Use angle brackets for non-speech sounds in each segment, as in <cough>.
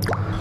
you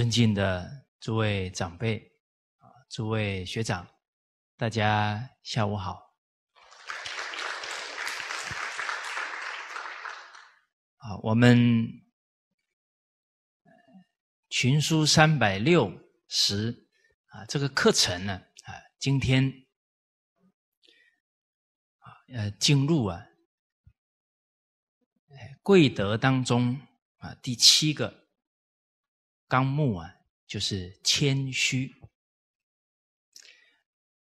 尊敬的诸位长辈啊，诸位学长，大家下午好。啊，我们群书三百六十啊，这个课程呢，啊，今天啊，呃，进入啊，贵德当中啊，第七个。纲目啊，就是谦虚。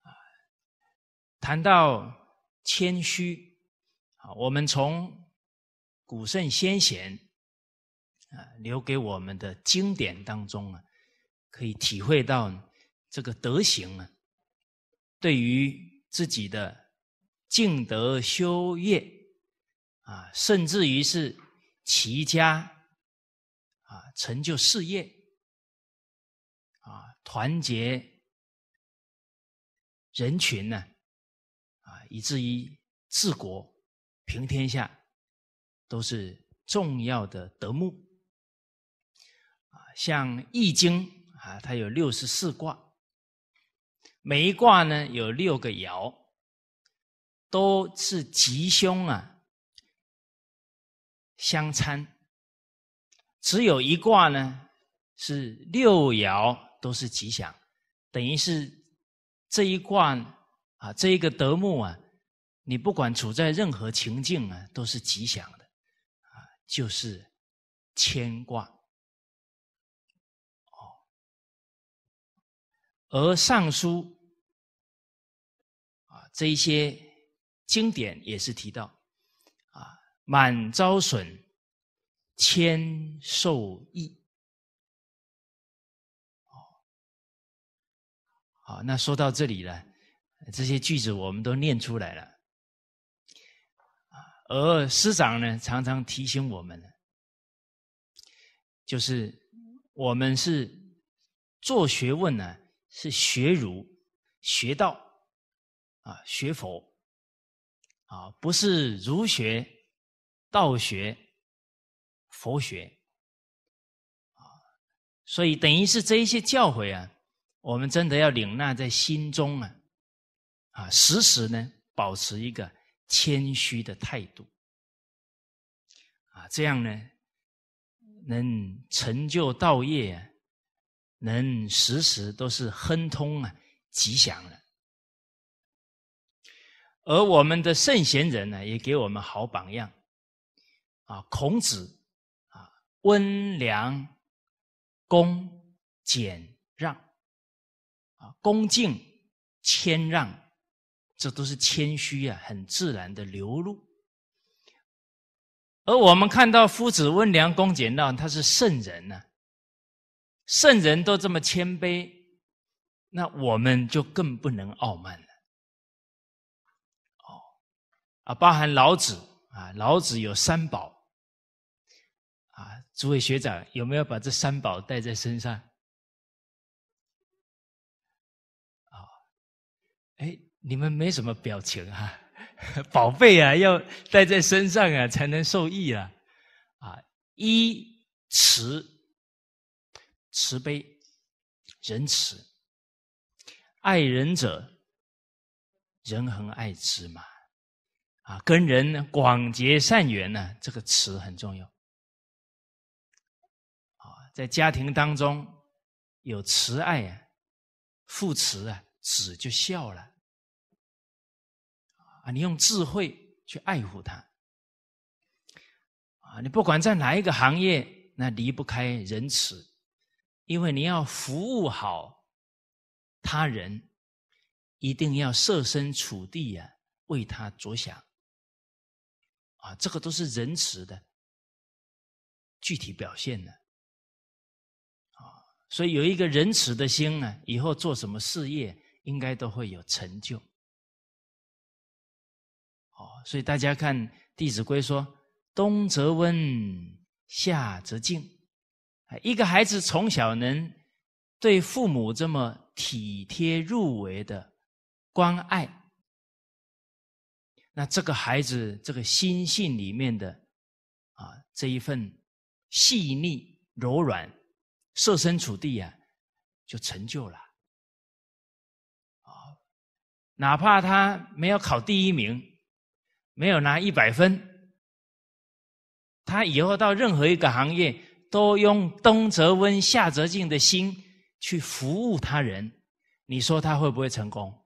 啊，谈到谦虚啊，我们从古圣先贤啊留给我们的经典当中啊，可以体会到这个德行啊，对于自己的敬德修业啊，甚至于是齐家。成就事业啊，团结人群呢，啊，以至于治国平天下，都是重要的德目。啊，像《易经》啊，它有六十四卦，每一卦呢有六个爻，都是吉凶啊相参。只有一卦呢，是六爻都是吉祥，等于是这一卦啊，这一个德目啊，你不管处在任何情境啊，都是吉祥的啊，就是牵挂哦。而尚书啊，这一些经典也是提到啊，满招损。千受益，哦，好，那说到这里了，这些句子我们都念出来了，而师长呢，常常提醒我们，就是我们是做学问呢，是学儒、学道、啊，学佛，啊，不是儒学、道学。佛学啊，所以等于是这一些教诲啊，我们真的要领纳在心中啊，啊，时时呢保持一个谦虚的态度啊，这样呢能成就道业，能时时都是亨通啊，吉祥了。而我们的圣贤人呢，也给我们好榜样啊，孔子。温良，恭俭让，啊，恭敬谦让，这都是谦虚啊，很自然的流露。而我们看到夫子温良恭俭让，他是圣人呢，圣人都这么谦卑，那我们就更不能傲慢了。哦，啊，包含老子啊，老子有三宝。啊，诸位学长有没有把这三宝带在身上？啊，哎，你们没什么表情哈，<laughs> 宝贝啊，要带在身上啊，才能受益啊。啊，一慈，慈悲，仁慈，爱人者，人恒爱之嘛。啊，跟人广结善缘呢，这个慈很重要。在家庭当中，有慈爱啊，父慈啊，子就孝了。啊，你用智慧去爱护他。啊，你不管在哪一个行业，那离不开仁慈，因为你要服务好他人，一定要设身处地啊，为他着想。啊，这个都是仁慈的具体表现呢。所以有一个仁慈的心呢，以后做什么事业，应该都会有成就。哦，所以大家看《弟子规》说：“冬则温，夏则静。”啊，一个孩子从小能对父母这么体贴入微的关爱，那这个孩子这个心性里面的啊这一份细腻柔软。设身处地呀，就成就了。啊，哪怕他没有考第一名，没有拿一百分，他以后到任何一个行业，都用冬则温，夏则静的心去服务他人，你说他会不会成功？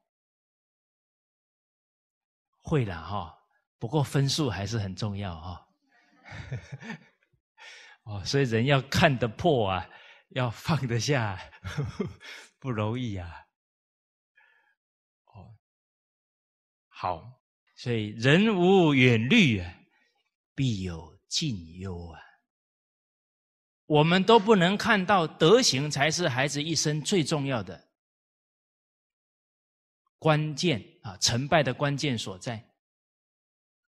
会的哈，不过分数还是很重要哈。<laughs> 哦，所以人要看得破啊。要放得下 <laughs> 不容易啊！哦，好，所以人无远虑啊，必有近忧啊。我们都不能看到德行才是孩子一生最重要的关键啊，成败的关键所在。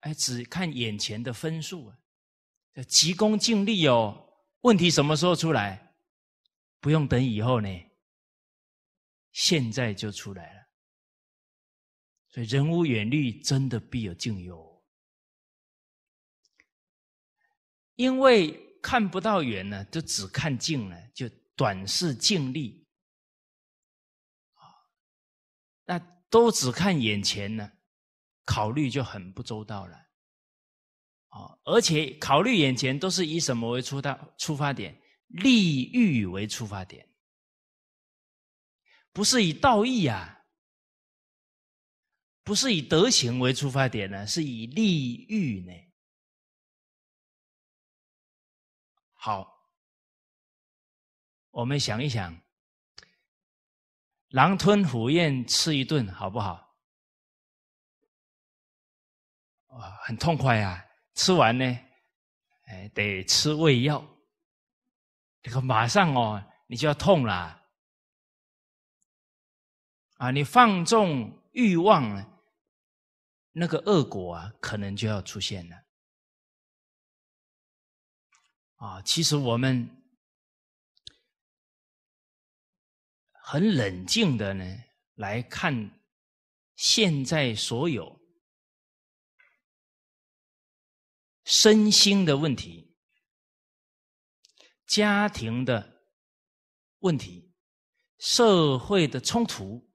哎，只看眼前的分数啊，急功近利哦，问题什么时候出来？不用等以后呢，现在就出来了。所以人无远虑，真的必有近忧。因为看不到远呢，就只看近了，就短视近利。啊，那都只看眼前呢，考虑就很不周到了。啊，而且考虑眼前都是以什么为出到出发点？利欲为出发点，不是以道义啊，不是以德行为出发点呢，是以利欲呢。好，我们想一想，狼吞虎咽吃一顿好不好？啊，很痛快啊！吃完呢，哎，得吃胃药。这个马上哦，你就要痛了啊！你放纵欲望，那个恶果啊，可能就要出现了啊！其实我们很冷静的呢来看现在所有身心的问题。家庭的问题，社会的冲突，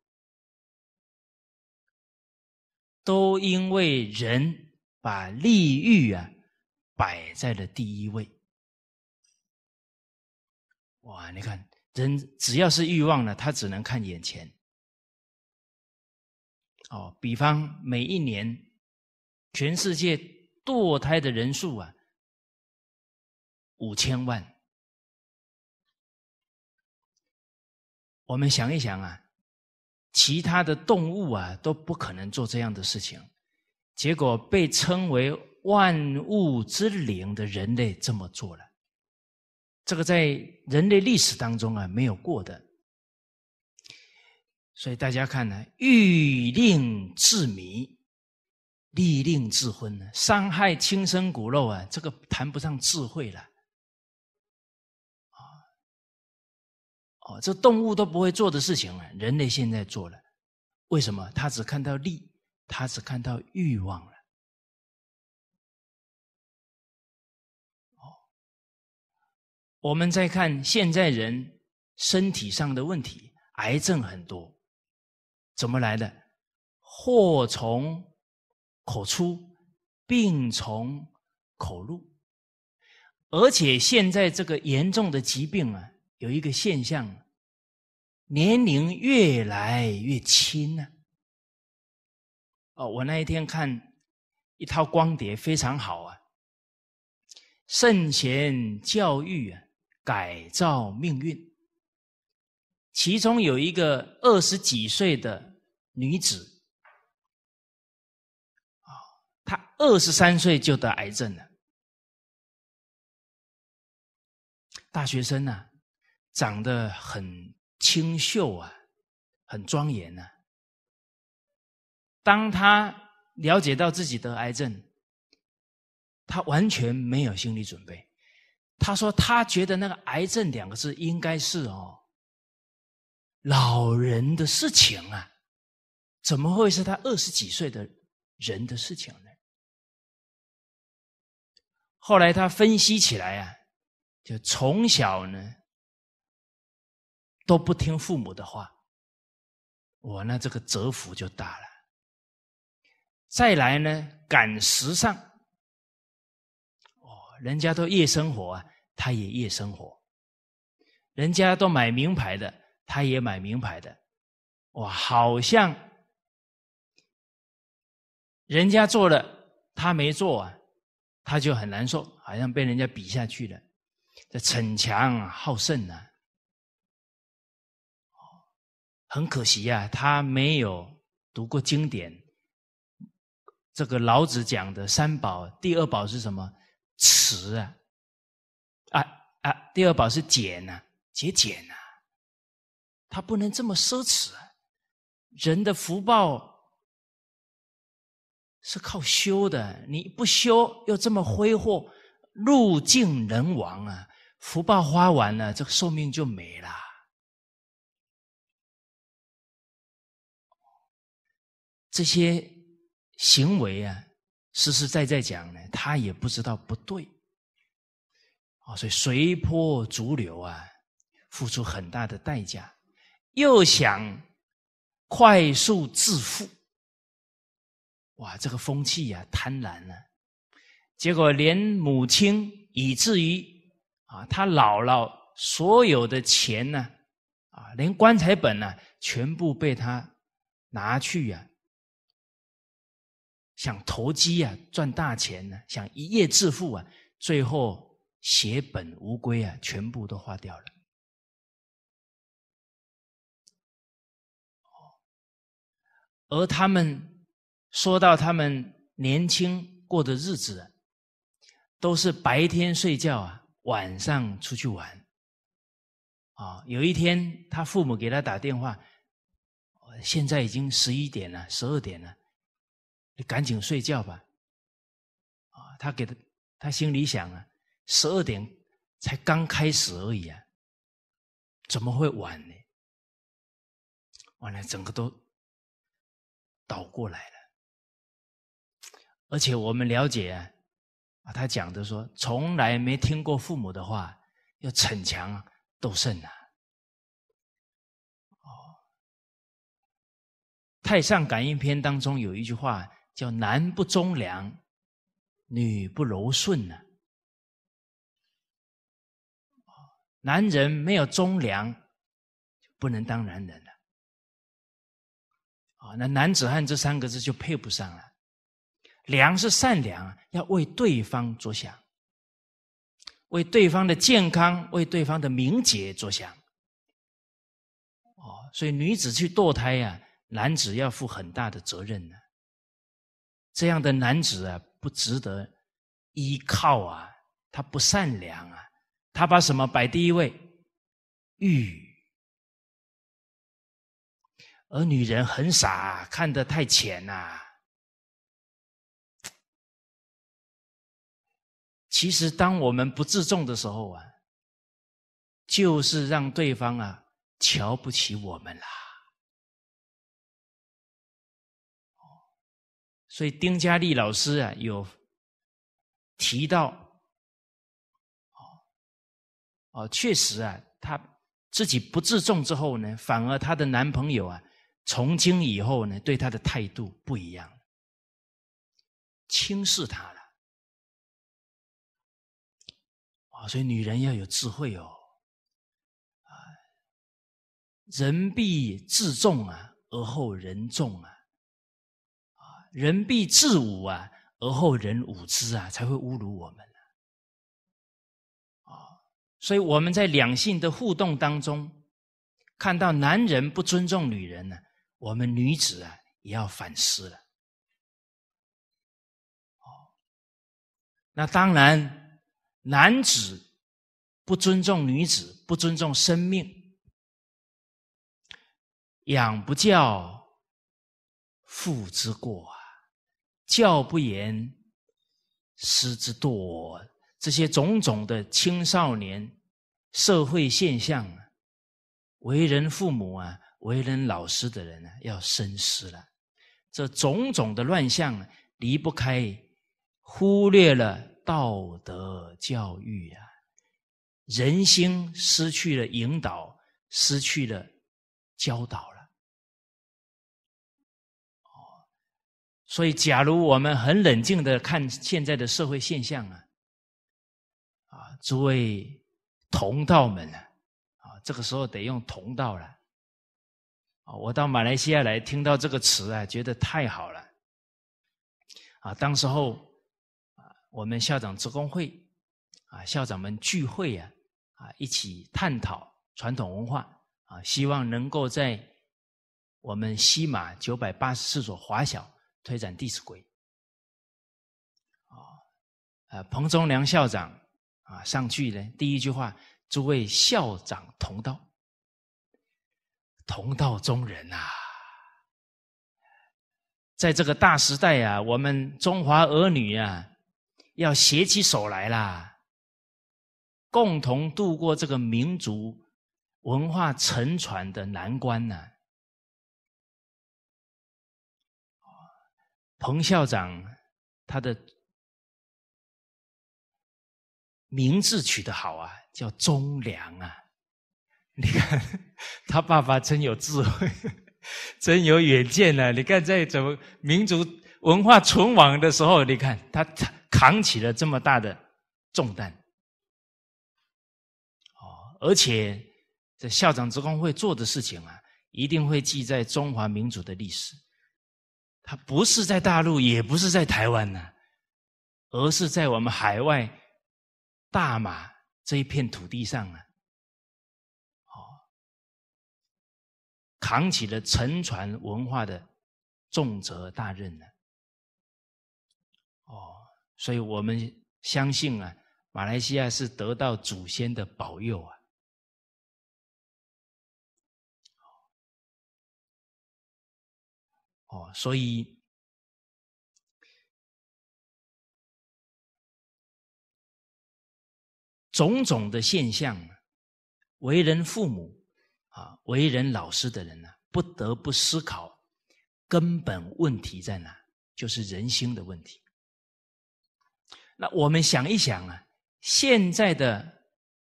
都因为人把利欲啊摆在了第一位。哇，你看，人只要是欲望呢，他只能看眼前。哦，比方每一年，全世界堕胎的人数啊，五千万。我们想一想啊，其他的动物啊都不可能做这样的事情，结果被称为万物之灵的人类这么做了，这个在人类历史当中啊没有过的，所以大家看呢，欲令自迷，利令自昏呢，伤害亲生骨肉啊，这个谈不上智慧了。哦，这动物都不会做的事情了，人类现在做了。为什么？他只看到利，他只看到欲望了。哦，我们再看现在人身体上的问题，癌症很多，怎么来的？祸从口出，病从口入。而且现在这个严重的疾病啊。有一个现象，年龄越来越轻了。哦，我那一天看一套光碟，非常好啊，《圣贤教育啊，改造命运》。其中有一个二十几岁的女子，啊，她二十三岁就得癌症了，大学生呢。长得很清秀啊，很庄严啊。当他了解到自己得癌症，他完全没有心理准备。他说：“他觉得那个‘癌症’两个字应该是哦，老人的事情啊，怎么会是他二十几岁的人的事情呢？”后来他分析起来啊，就从小呢。都不听父母的话，我那这个折服就大了。再来呢，赶时尚，哦，人家都夜生活啊，他也夜生活；人家都买名牌的，他也买名牌的。哇，好像人家做了，他没做啊，他就很难受，好像被人家比下去了，这逞强好胜啊。很可惜呀，他没有读过经典。这个老子讲的三宝，第二宝是什么？慈啊！啊啊！第二宝是俭啊，节俭啊。他不能这么奢侈。啊。人的福报是靠修的，你不修又这么挥霍，路尽人亡啊！福报花完了，这个寿命就没了。这些行为啊，实实在在讲呢，他也不知道不对啊，所以随波逐流啊，付出很大的代价，又想快速致富，哇，这个风气呀，贪婪啊，结果连母亲以至于啊，他姥姥所有的钱呢，啊，连棺材本呢，全部被他拿去呀。想投机啊，赚大钱呢，想一夜致富啊，最后血本无归啊，全部都花掉了。而他们说到他们年轻过的日子，都是白天睡觉啊，晚上出去玩。啊，有一天他父母给他打电话，现在已经十一点了，十二点了。你赶紧睡觉吧，啊！他给他，他心里想啊，十二点才刚开始而已啊，怎么会晚呢？完了，整个都倒过来了。而且我们了解啊，他讲的说，从来没听过父母的话，要逞强斗胜啊。哦，《太上感应篇》当中有一句话。叫男不忠良，女不柔顺呢。男人没有忠良，就不能当男人了。啊，那男子汉这三个字就配不上了。良是善良要为对方着想，为对方的健康，为对方的名节着想。哦，所以女子去堕胎呀，男子要负很大的责任呢。这样的男子啊，不值得依靠啊，他不善良啊，他把什么摆第一位？欲。而女人很傻，看得太浅呐。其实，当我们不自重的时候啊，就是让对方啊瞧不起我们了。所以丁嘉丽老师啊，有提到，哦哦，确实啊，她自己不自重之后呢，反而她的男朋友啊，从今以后呢，对她的态度不一样，轻视她了。啊，所以女人要有智慧哦，啊，人必自重啊，而后人重啊。人必自侮啊，而后人侮之啊，才会侮辱我们啊。所以我们在两性的互动当中，看到男人不尊重女人呢，我们女子啊也要反思了。哦，那当然，男子不尊重女子，不尊重生命，养不教，父之过啊。教不严，师之惰。这些种种的青少年社会现象，为人父母啊，为人老师的人啊，要深思了。这种种的乱象，离不开忽略了道德教育啊，人心失去了引导，失去了教导。所以，假如我们很冷静的看现在的社会现象啊，啊，诸位同道们啊，啊，这个时候得用同道了，啊，我到马来西亚来听到这个词啊，觉得太好了，啊，当时候啊，我们校长职工会啊，校长们聚会啊，啊，一起探讨传统文化啊，希望能够在我们西马九百八十四所华小。推展《弟子规》啊，呃，彭忠良校长啊上去呢，第一句话：“诸位校长同道，同道中人啊，在这个大时代啊，我们中华儿女啊，要携起手来啦，共同度过这个民族文化沉船的难关呢。”彭校长，他的名字取得好啊，叫忠良啊！你看他爸爸真有智慧，真有远见呢。你看在怎么民族文化存亡的时候，你看他扛起了这么大的重担。哦，而且这校长职工会做的事情啊，一定会记在中华民族的历史。他不是在大陆，也不是在台湾呢，而是在我们海外大马这一片土地上啊，哦，扛起了沉船文化的重责大任呢，哦，所以我们相信啊，马来西亚是得到祖先的保佑啊。哦，所以种种的现象，为人父母啊，为人老师的人呢，不得不思考根本问题在哪，就是人心的问题。那我们想一想啊，现在的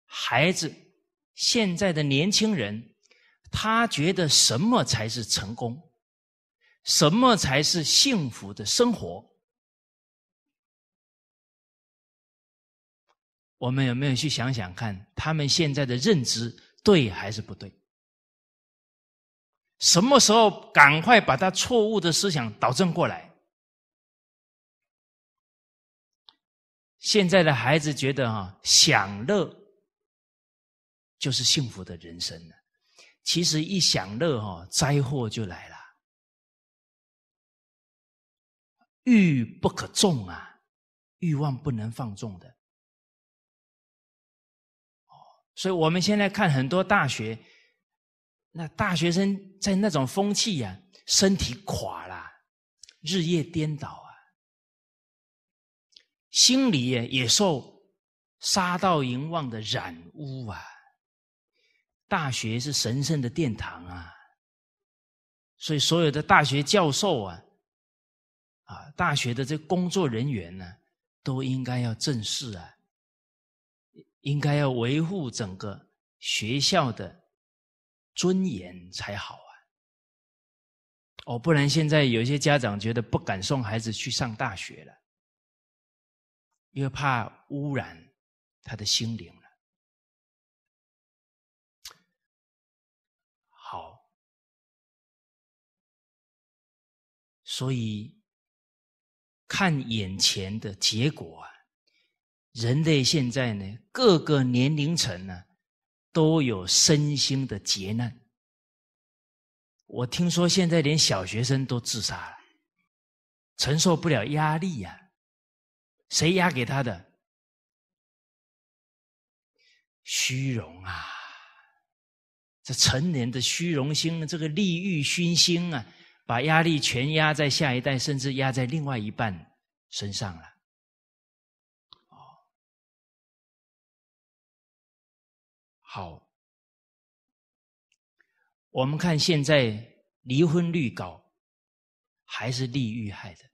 孩子，现在的年轻人，他觉得什么才是成功？什么才是幸福的生活？我们有没有去想想看，他们现在的认知对还是不对？什么时候赶快把他错误的思想导正过来？现在的孩子觉得哈，享乐就是幸福的人生了。其实一享乐哈，灾祸就来了。欲不可纵啊，欲望不能放纵的。哦，所以我们现在看很多大学，那大学生在那种风气呀，身体垮了，日夜颠倒啊，心里也也受沙道淫妄的染污啊。大学是神圣的殿堂啊，所以所有的大学教授啊。啊，大学的这工作人员呢，都应该要正视啊，应该要维护整个学校的尊严才好啊。哦，不然现在有些家长觉得不敢送孩子去上大学了，因为怕污染他的心灵了。好，所以。看眼前的结果啊，人类现在呢，各个年龄层呢，都有身心的劫难。我听说现在连小学生都自杀了，承受不了压力呀。谁压给他的？虚荣啊！这成年的虚荣心，这个利欲熏心啊！把压力全压在下一代，甚至压在另外一半身上了。哦，好，我们看现在离婚率高，还是利欲害的，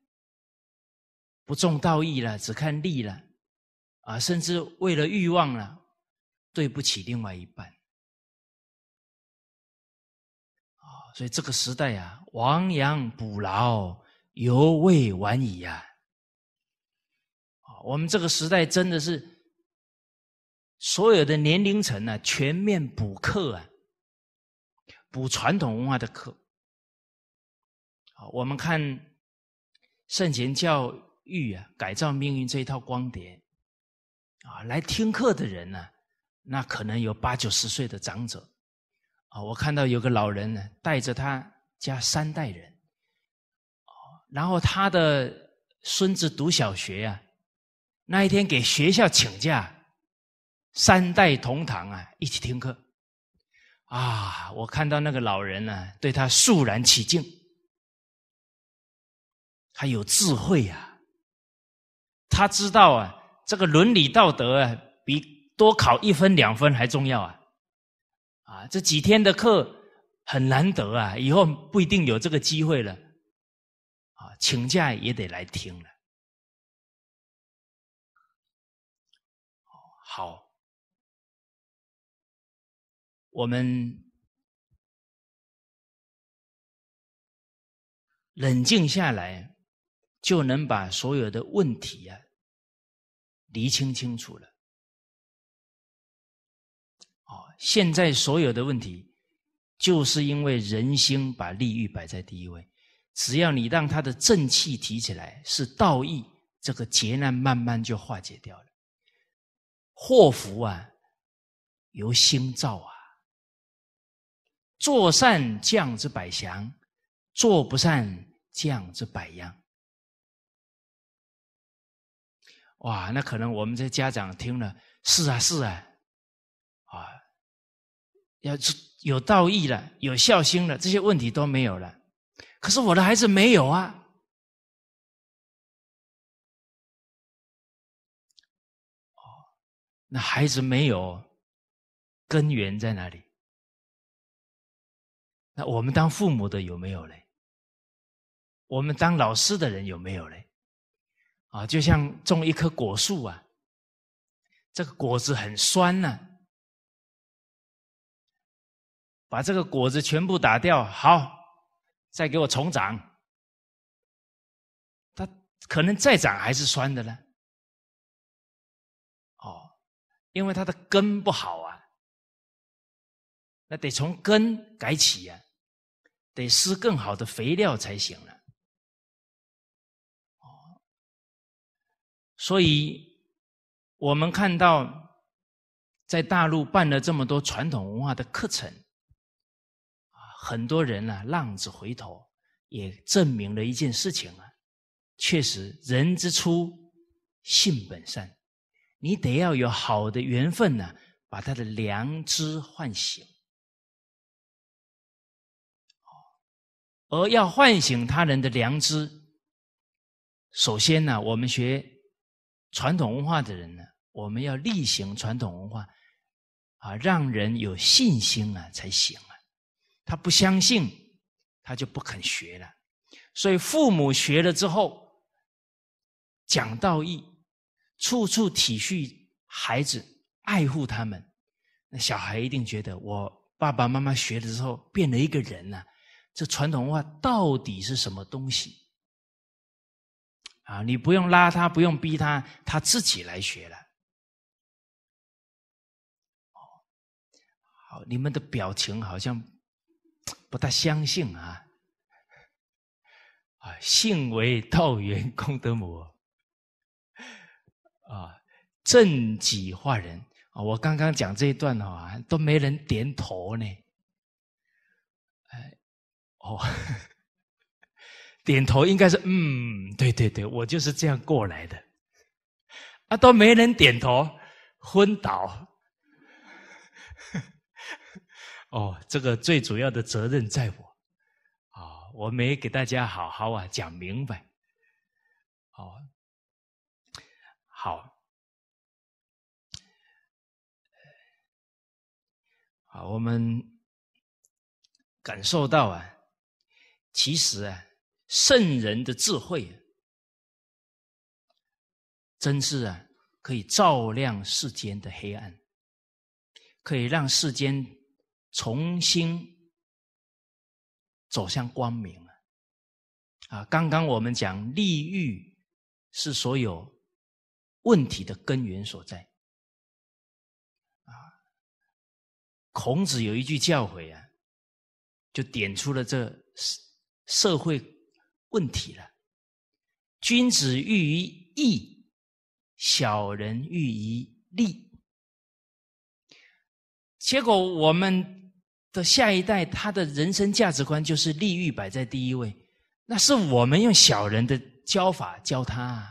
不重道义了，只看利了，啊，甚至为了欲望了，对不起另外一半。所以这个时代呀，亡羊补牢，犹未晚矣呀！啊，我们这个时代真的是所有的年龄层呢，全面补课啊，补传统文化的课。我们看圣贤教育啊，改造命运这一套光碟啊，来听课的人呢，那可能有八九十岁的长者。我看到有个老人呢，带着他家三代人，然后他的孙子读小学啊，那一天给学校请假，三代同堂啊，一起听课，啊，我看到那个老人呢，对他肃然起敬，他有智慧呀，他知道啊，这个伦理道德啊，比多考一分两分还重要啊。啊，这几天的课很难得啊，以后不一定有这个机会了。啊，请假也得来听了。好，我们冷静下来，就能把所有的问题呀理清清楚了。现在所有的问题，就是因为人心把利欲摆在第一位。只要你让他的正气提起来，是道义，这个劫难慢慢就化解掉了。祸福啊，由心造啊。做善降之百祥，做不善降之百殃。哇，那可能我们这家长听了，是啊，是啊。要是有道义了，有孝心了，这些问题都没有了。可是我的孩子没有啊！哦，那孩子没有，根源在哪里？那我们当父母的有没有嘞？我们当老师的人有没有嘞？啊，就像种一棵果树啊，这个果子很酸呢。把这个果子全部打掉，好，再给我重长。它可能再长还是酸的呢？哦，因为它的根不好啊，那得从根改起啊，得施更好的肥料才行了。哦，所以我们看到在大陆办了这么多传统文化的课程。很多人呢，浪子回头，也证明了一件事情啊，确实，人之初，性本善，你得要有好的缘分呢，把他的良知唤醒。而要唤醒他人的良知，首先呢，我们学传统文化的人呢，我们要例行传统文化，啊，让人有信心啊才行。他不相信，他就不肯学了。所以父母学了之后，讲道义，处处体恤孩子，爱护他们，那小孩一定觉得我爸爸妈妈学了之后变了一个人了。这传统文化到底是什么东西？啊，你不用拉他，不用逼他，他自己来学了。哦，好，你们的表情好像。不大相信啊！啊，信为道源，功德母。啊，正己化人啊！我刚刚讲这一段哦，都没人点头呢。哎，哦，<laughs> 点头应该是嗯，对对对，我就是这样过来的。啊，都没人点头，昏倒。哦，这个最主要的责任在我。啊，我没给大家好好啊讲明白。哦，好，好，我们感受到啊，其实啊，圣人的智慧，真是啊，可以照亮世间的黑暗，可以让世间。重新走向光明啊！啊！刚刚我们讲利欲是所有问题的根源所在啊。孔子有一句教诲啊，就点出了这社会问题了：君子喻于义，小人喻于利。结果我们的下一代，他的人生价值观就是利欲摆在第一位。那是我们用小人的教法教他。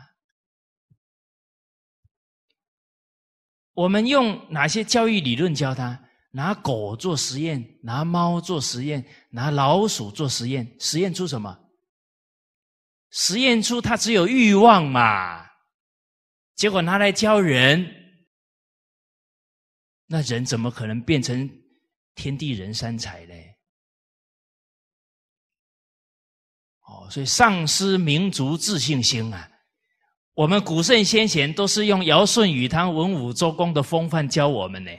我们用哪些教育理论教他？拿狗做实验，拿猫做实验，拿老鼠做实验，实验出什么？实验出他只有欲望嘛。结果拿来教人。那人怎么可能变成天地人三才呢？哦，所以丧失民族自信心啊！我们古圣先贤都是用尧舜禹汤文武周公的风范教我们呢，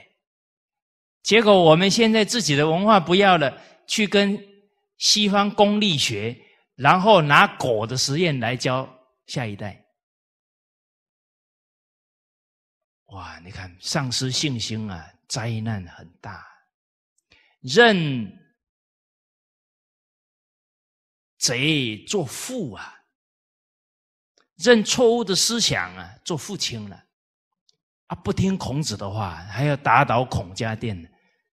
结果我们现在自己的文化不要了，去跟西方功利学，然后拿狗的实验来教下一代。哇！你看，丧失信心啊，灾难很大。认贼做父啊，认错误的思想啊，做父亲了。啊，不听孔子的话，还要打倒孔家店，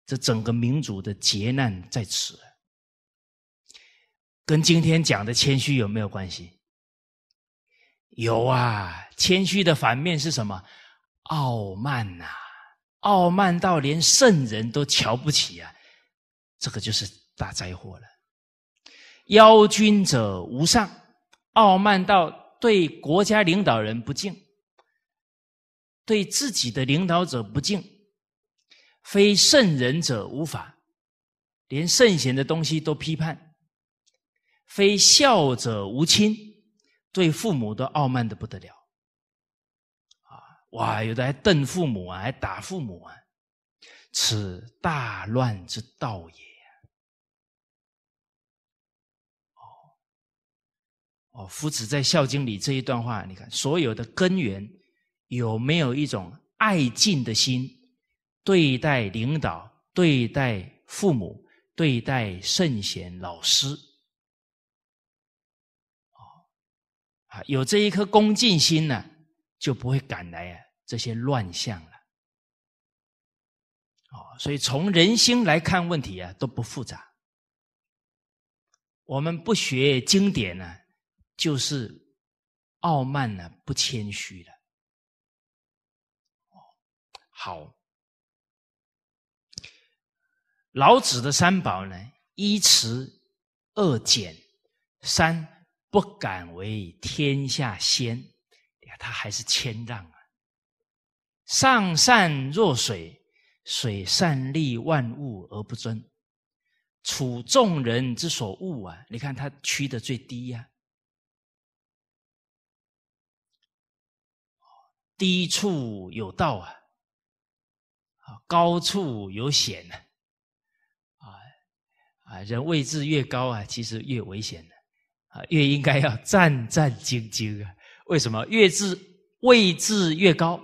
这整个民族的劫难在此。跟今天讲的谦虚有没有关系？有啊，谦虚的反面是什么？傲慢呐，傲慢到连圣人都瞧不起啊，这个就是大灾祸了。邀君者无上，傲慢到对国家领导人不敬，对自己的领导者不敬，非圣人者无法，连圣贤的东西都批判。非孝者无亲，对父母都傲慢的不得了。哇！有的还瞪父母啊，还打父母啊，此大乱之道也。哦哦，夫子在《孝经》里这一段话，你看所有的根源有没有一种爱敬的心对待领导、对待父母、对待圣贤老师？哦啊，有这一颗恭敬心呢，就不会赶来啊。这些乱象了，哦，所以从人心来看问题啊，都不复杂。我们不学经典呢，就是傲慢呢，不谦虚了。好，老子的三宝呢：一持，二俭，三不敢为天下先。他还是谦让。上善若水，水善利万物而不争，处众人之所恶啊！你看它屈的最低呀，低处有道啊，啊高处有险啊，啊人位置越高啊，其实越危险的啊，越应该要战战兢兢啊！为什么？越至位置越高。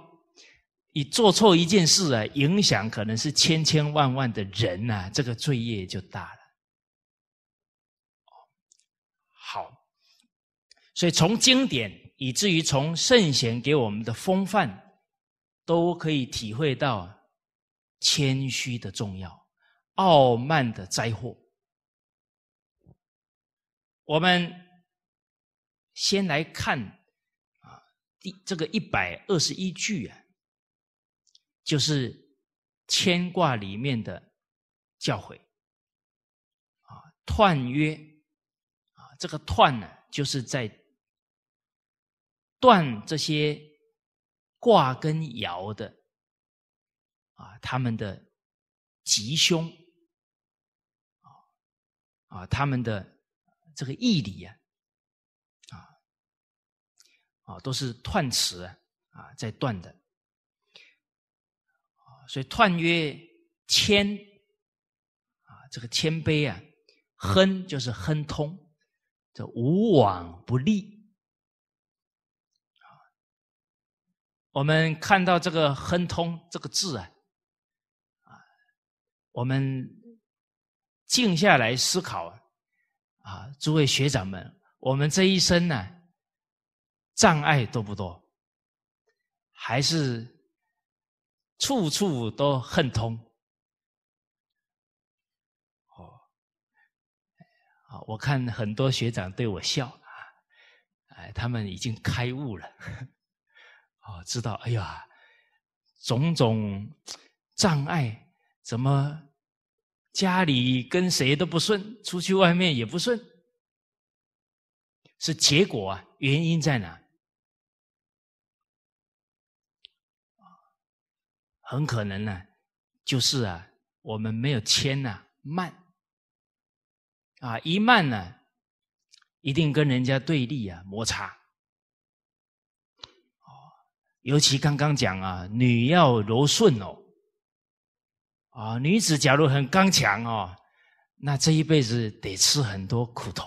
你做错一件事啊，影响可能是千千万万的人呐，这个罪业就大了。好，所以从经典，以至于从圣贤给我们的风范，都可以体会到谦虚的重要，傲慢的灾祸。我们先来看啊，第这个一百二十一句啊。就是牵挂里面的教诲啊，断曰啊，这个断呢，就是在断这些卦跟爻的啊，他们的吉凶啊啊，他们的这个义理呀啊啊，都是断词啊在断的。所以，彖曰：“谦，啊，这个谦卑啊，亨，就是亨通，这无往不利。”我们看到这个亨通这个字啊，啊，我们静下来思考啊，啊，诸位学长们，我们这一生呢，障碍多不多？还是？处处都恨通，哦，我看很多学长对我笑啊，哎，他们已经开悟了，<laughs> 哦，知道，哎呀，种种障碍怎么家里跟谁都不顺，出去外面也不顺，是结果啊，原因在哪？很可能呢，就是啊，我们没有谦啊，慢，啊一慢呢，一定跟人家对立啊，摩擦。哦，尤其刚刚讲啊，女要柔顺哦，啊女子假如很刚强哦，那这一辈子得吃很多苦头。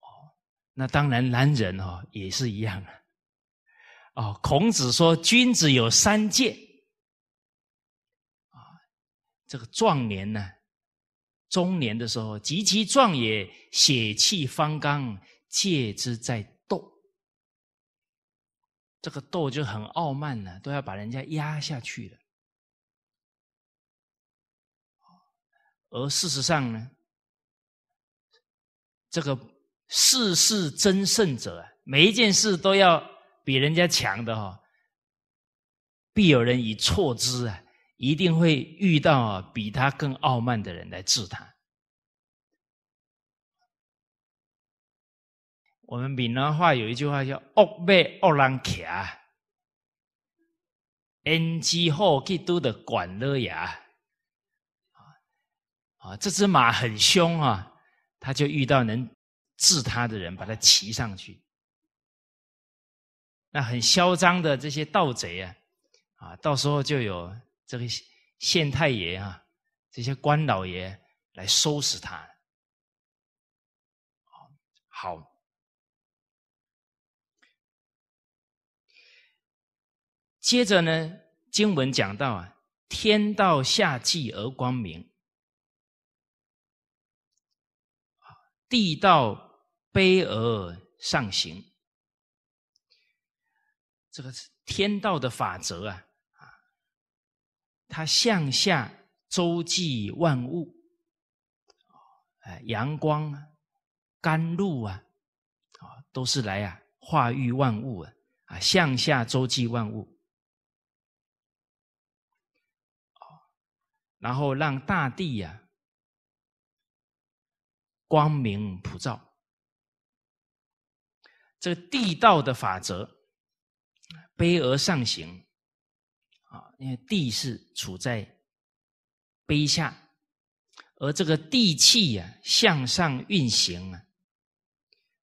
哦，那当然男人哦也是一样的。哦，孔子说：“君子有三戒。”啊，这个壮年呢，中年的时候极其壮也，血气方刚，戒之在斗。这个斗就很傲慢了，都要把人家压下去了。而事实上呢，这个事事争胜者啊，每一件事都要。比人家强的哈，必有人以错之啊！一定会遇到比他更傲慢的人来治他。我们闽南话有一句话叫“恶马恶人骑 ”，NG 后去都的管了牙。啊，这只马很凶啊，他就遇到能治他的人，把他骑上去。那很嚣张的这些盗贼啊，啊，到时候就有这个县太爷啊，这些官老爷来收拾他。好，接着呢，经文讲到啊，天道下济而光明，地道卑而上行。这个是天道的法则啊，啊，它向下周济万物，啊，阳光、啊，甘露啊，啊，都是来啊化育万物啊，啊，向下周济万物，然后让大地呀光明普照，这个地道的法则。卑而上行，啊，因为地是处在卑下，而这个地气呀向上运行啊，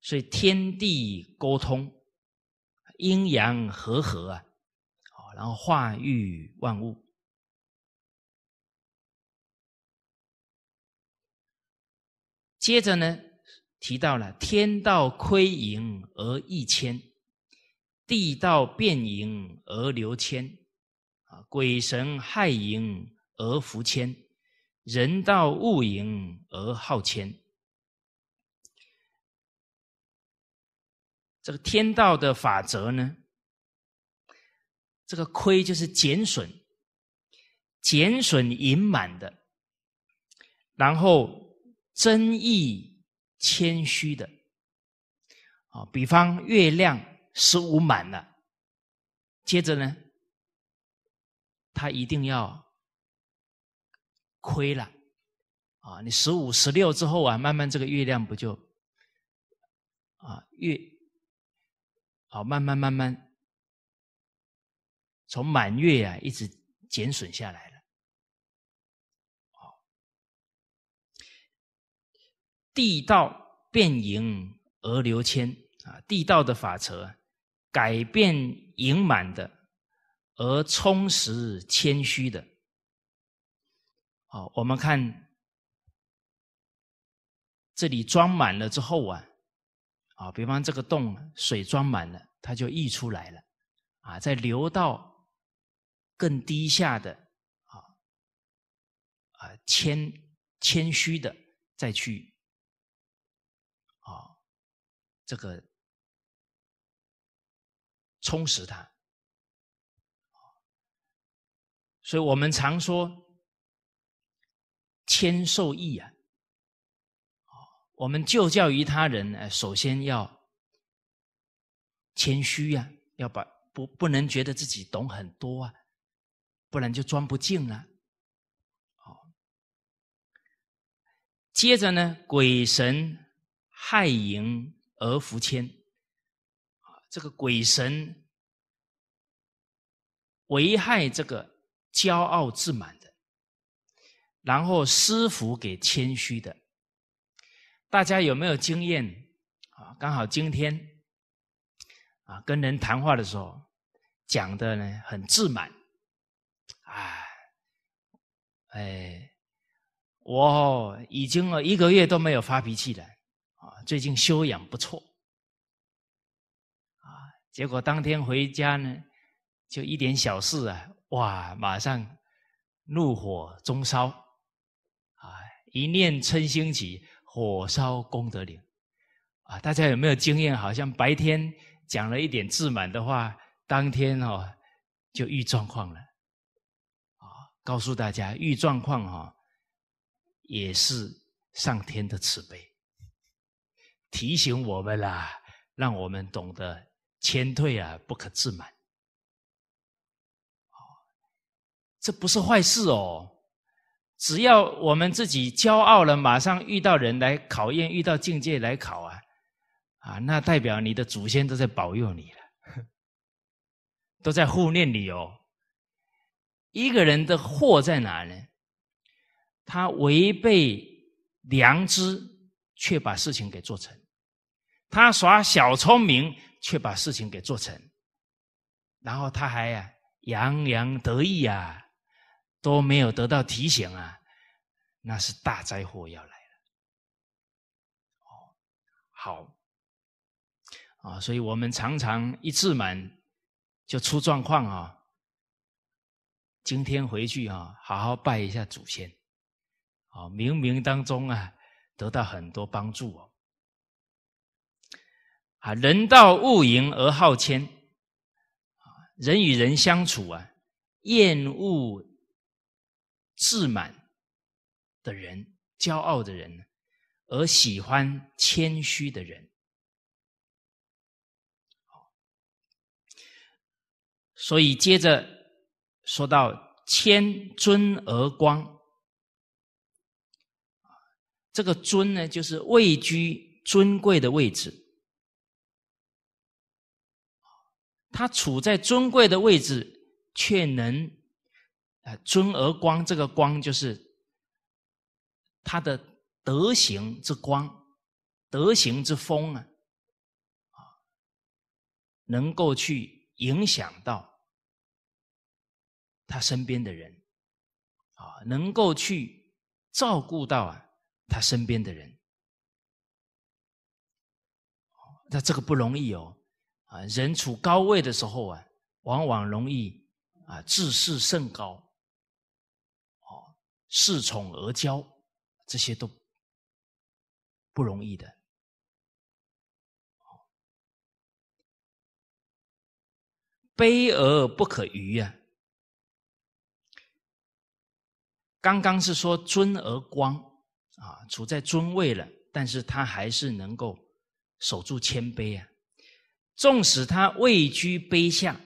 所以天地沟通，阴阳和合啊，好，然后化育万物。接着呢，提到了天道亏盈而益谦。地道变盈而流谦，啊，鬼神害盈而伏谦，人道物盈而好谦。这个天道的法则呢？这个亏就是减损，减损盈满的，然后真意谦虚的，啊，比方月亮。十五满了，接着呢，他一定要亏了啊！你十五、十六之后啊，慢慢这个月亮不就啊月，好，慢慢慢慢从满月啊一直减损下来了。好，地道变盈而流谦啊，地道的法则。改变盈满的，而充实谦虚的，好，我们看这里装满了之后啊，啊，比方这个洞水装满了，它就溢出来了，啊，再流到更低下的啊啊谦谦虚的再去啊这个。充实他，所以，我们常说“谦受益”啊，我们就教于他人，哎，首先要谦虚呀，要把不不能觉得自己懂很多啊，不然就装不进了。哦，接着呢，鬼神害盈而福谦。这个鬼神危害这个骄傲自满的，然后施福给谦虚的。大家有没有经验啊？刚好今天啊，跟人谈话的时候讲的呢，很自满。哎，哎，我已经啊一个月都没有发脾气了啊，最近修养不错。结果当天回家呢，就一点小事啊，哇，马上怒火中烧啊！一念嗔心起，火烧功德林啊！大家有没有经验？好像白天讲了一点自满的话，当天哦就遇状况了啊！告诉大家，遇状况哈，也是上天的慈悲，提醒我们啦，让我们懂得。谦退啊，不可自满，哦，这不是坏事哦。只要我们自己骄傲了，马上遇到人来考验，遇到境界来考啊啊，那代表你的祖先都在保佑你了，<laughs> 都在护念你哦。一个人的祸在哪呢？他违背良知，却把事情给做成。他耍小聪明，却把事情给做成，然后他还啊洋洋得意啊，都没有得到提醒啊，那是大灾祸要来了。好啊，所以我们常常一自满就出状况啊。今天回去啊，好好拜一下祖先啊，冥冥当中啊，得到很多帮助哦。啊，人道物盈而好谦，啊，人与人相处啊，厌恶自满的人、骄傲的人，而喜欢谦虚的人。所以接着说到谦尊而光，这个尊呢，就是位居尊贵的位置。他处在尊贵的位置，却能啊尊而光，这个光就是他的德行之光，德行之风啊，啊，能够去影响到他身边的人，啊，能够去照顾到啊他身边的人，那这个不容易哦。啊，人处高位的时候啊，往往容易啊自视甚高，哦恃宠而骄，这些都不容易的。卑而不可逾呀。刚刚是说尊而光啊，处在尊位了，但是他还是能够守住谦卑啊。纵使他位居卑下，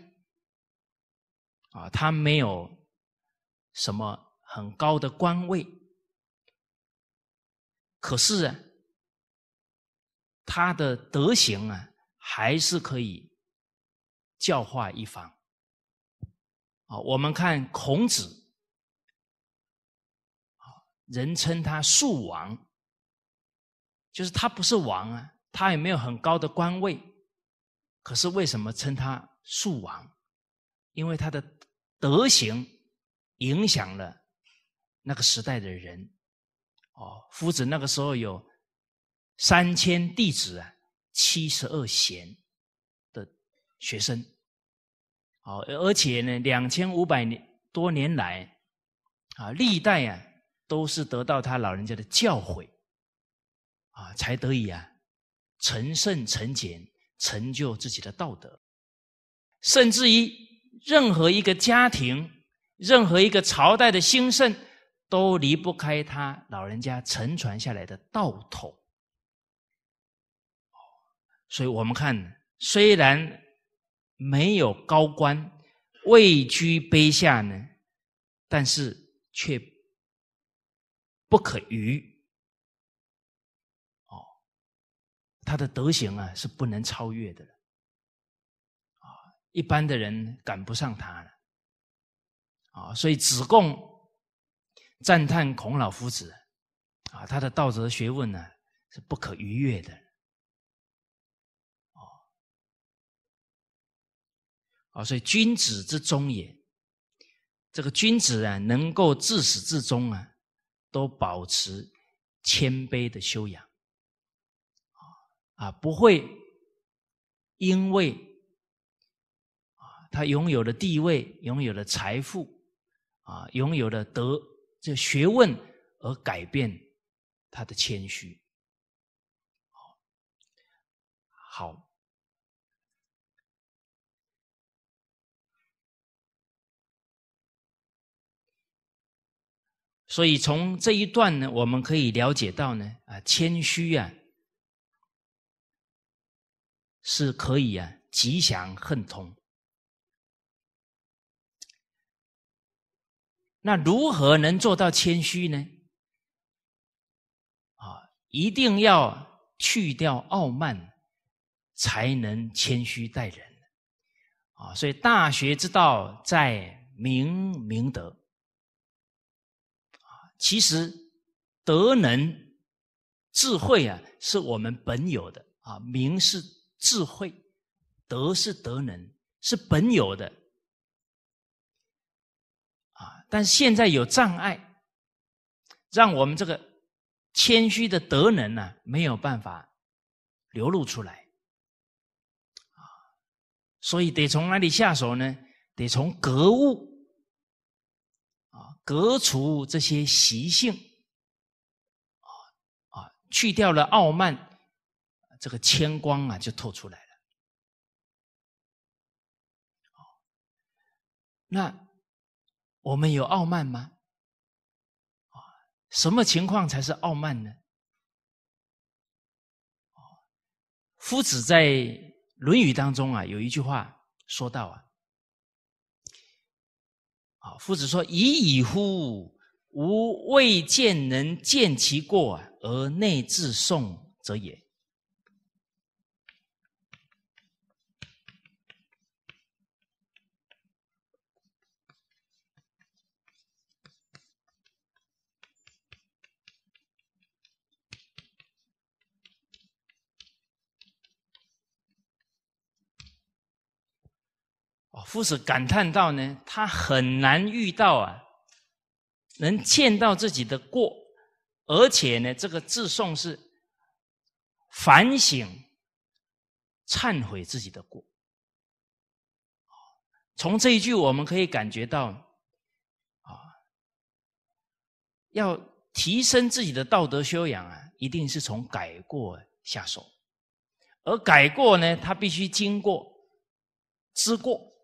啊，他没有什么很高的官位，可是啊，他的德行啊，还是可以教化一方。啊，我们看孔子，啊，人称他素王，就是他不是王啊，他也没有很高的官位。可是为什么称他“树王”？因为他的德行影响了那个时代的人。哦，夫子那个时候有三千弟子啊，七十二贤的学生。哦，而且呢，两千五百年多年来，啊，历代啊都是得到他老人家的教诲，啊，才得以啊成圣成贤。成就自己的道德，甚至于任何一个家庭、任何一个朝代的兴盛，都离不开他老人家承传下来的道统。所以，我们看，虽然没有高官，位居卑下呢，但是却不可逾。他的德行啊是不能超越的，啊，一般的人赶不上他了，啊，所以子贡赞叹孔老夫子，啊，他的道德学问呢是不可逾越的，哦，所以君子之忠也，这个君子啊能够自始至终啊都保持谦卑的修养。啊，不会因为啊他拥有了地位，拥有了财富，啊，拥有了德这学问而改变他的谦虚。好，所以从这一段呢，我们可以了解到呢，啊，谦虚啊。是可以啊，吉祥亨通。那如何能做到谦虚呢？啊，一定要去掉傲慢，才能谦虚待人。啊，所以大学之道在明明德。其实德能智慧啊，是我们本有的啊，明是。智慧，德是德能，是本有的，啊，但是现在有障碍，让我们这个谦虚的德能呢没有办法流露出来，啊，所以得从哪里下手呢？得从格物，啊，格除这些习性，啊啊，去掉了傲慢。这个谦光啊，就透出来了。那我们有傲慢吗？什么情况才是傲慢呢？夫子在《论语》当中啊，有一句话说到啊，啊，夫子说：“已矣乎！吾未见能见其过而内自宋者也。”不是感叹到呢，他很难遇到啊，能见到自己的过，而且呢，这个自诵是反省、忏悔自己的过。从这一句，我们可以感觉到啊，要提升自己的道德修养啊，一定是从改过下手，而改过呢，他必须经过知过。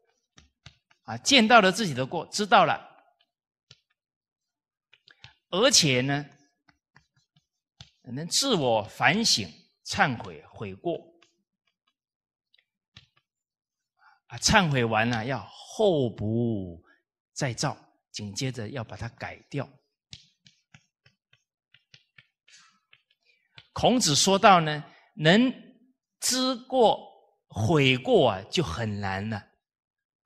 啊，见到了自己的过，知道了，而且呢，能自我反省、忏悔、悔过。啊，忏悔完了要后补再造，紧接着要把它改掉。孔子说到呢，能知过悔过啊，就很难了。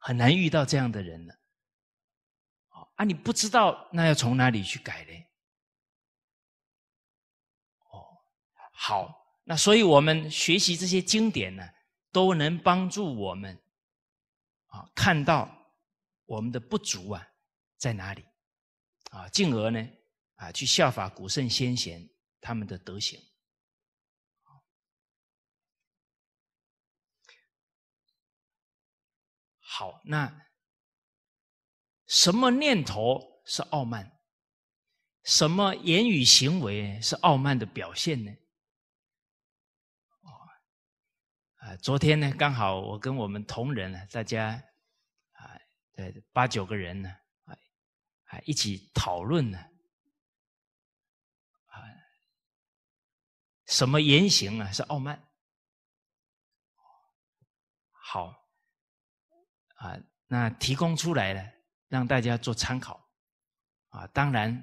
很难遇到这样的人了，啊，你不知道那要从哪里去改呢？哦好，那所以我们学习这些经典呢，都能帮助我们，啊看到我们的不足啊在哪里，啊进而呢啊去效法古圣先贤他们的德行。好，那什么念头是傲慢？什么言语行为是傲慢的表现呢？哦，啊，昨天呢，刚好我跟我们同仁呢，大家啊，呃，八九个人呢，啊，一起讨论呢，啊，什么言行啊是傲慢？好。啊，那提供出来了，让大家做参考。啊，当然，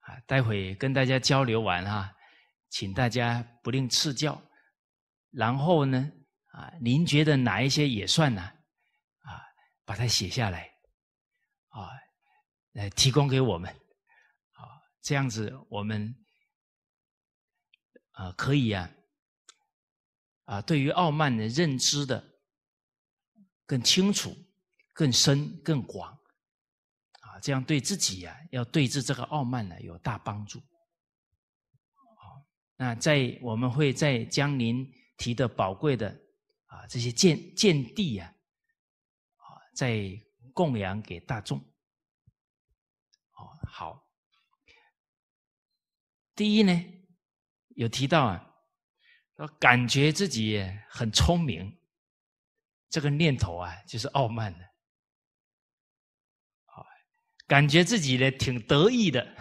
啊，待会跟大家交流完哈，请大家不吝赐教。然后呢，啊，您觉得哪一些也算呢？啊，把它写下来，啊，来提供给我们。啊，这样子我们啊可以呀，啊，对于傲慢的认知的。更清楚、更深、更广，啊，这样对自己呀，要对治这个傲慢呢，有大帮助。那在我们会在将您提的宝贵的啊这些见见地啊，啊再供养给大众。哦，好。第一呢，有提到啊，说感觉自己很聪明。这个念头啊，就是傲慢的，好，感觉自己呢挺得意的，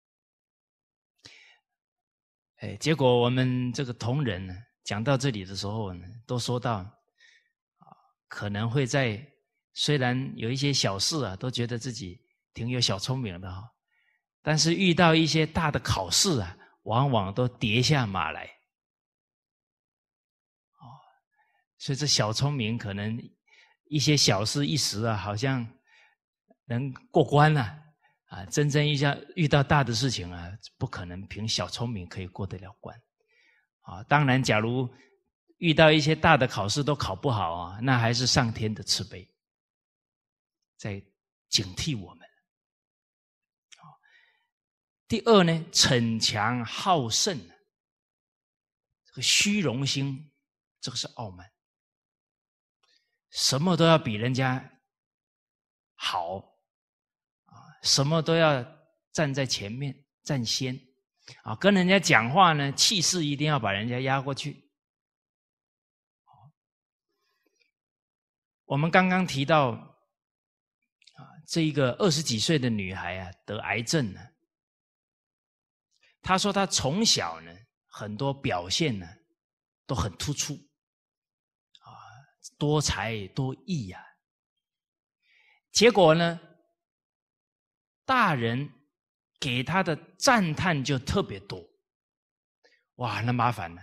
<laughs> 哎，结果我们这个同仁呢，讲到这里的时候呢，都说到，啊，可能会在虽然有一些小事啊，都觉得自己挺有小聪明的哈，但是遇到一些大的考试啊，往往都跌下马来。所以这小聪明可能一些小事一时啊，好像能过关了啊。真正一下遇到大的事情啊，不可能凭小聪明可以过得了关啊。当然，假如遇到一些大的考试都考不好啊，那还是上天的慈悲在警惕我们。第二呢，逞强好胜，这个虚荣心，这个是傲慢。什么都要比人家好啊，什么都要站在前面占先啊，跟人家讲话呢，气势一定要把人家压过去。我们刚刚提到啊，这一个二十几岁的女孩啊，得癌症了。她说她从小呢，很多表现呢都很突出。多才多艺呀，结果呢，大人给他的赞叹就特别多，哇，那麻烦了，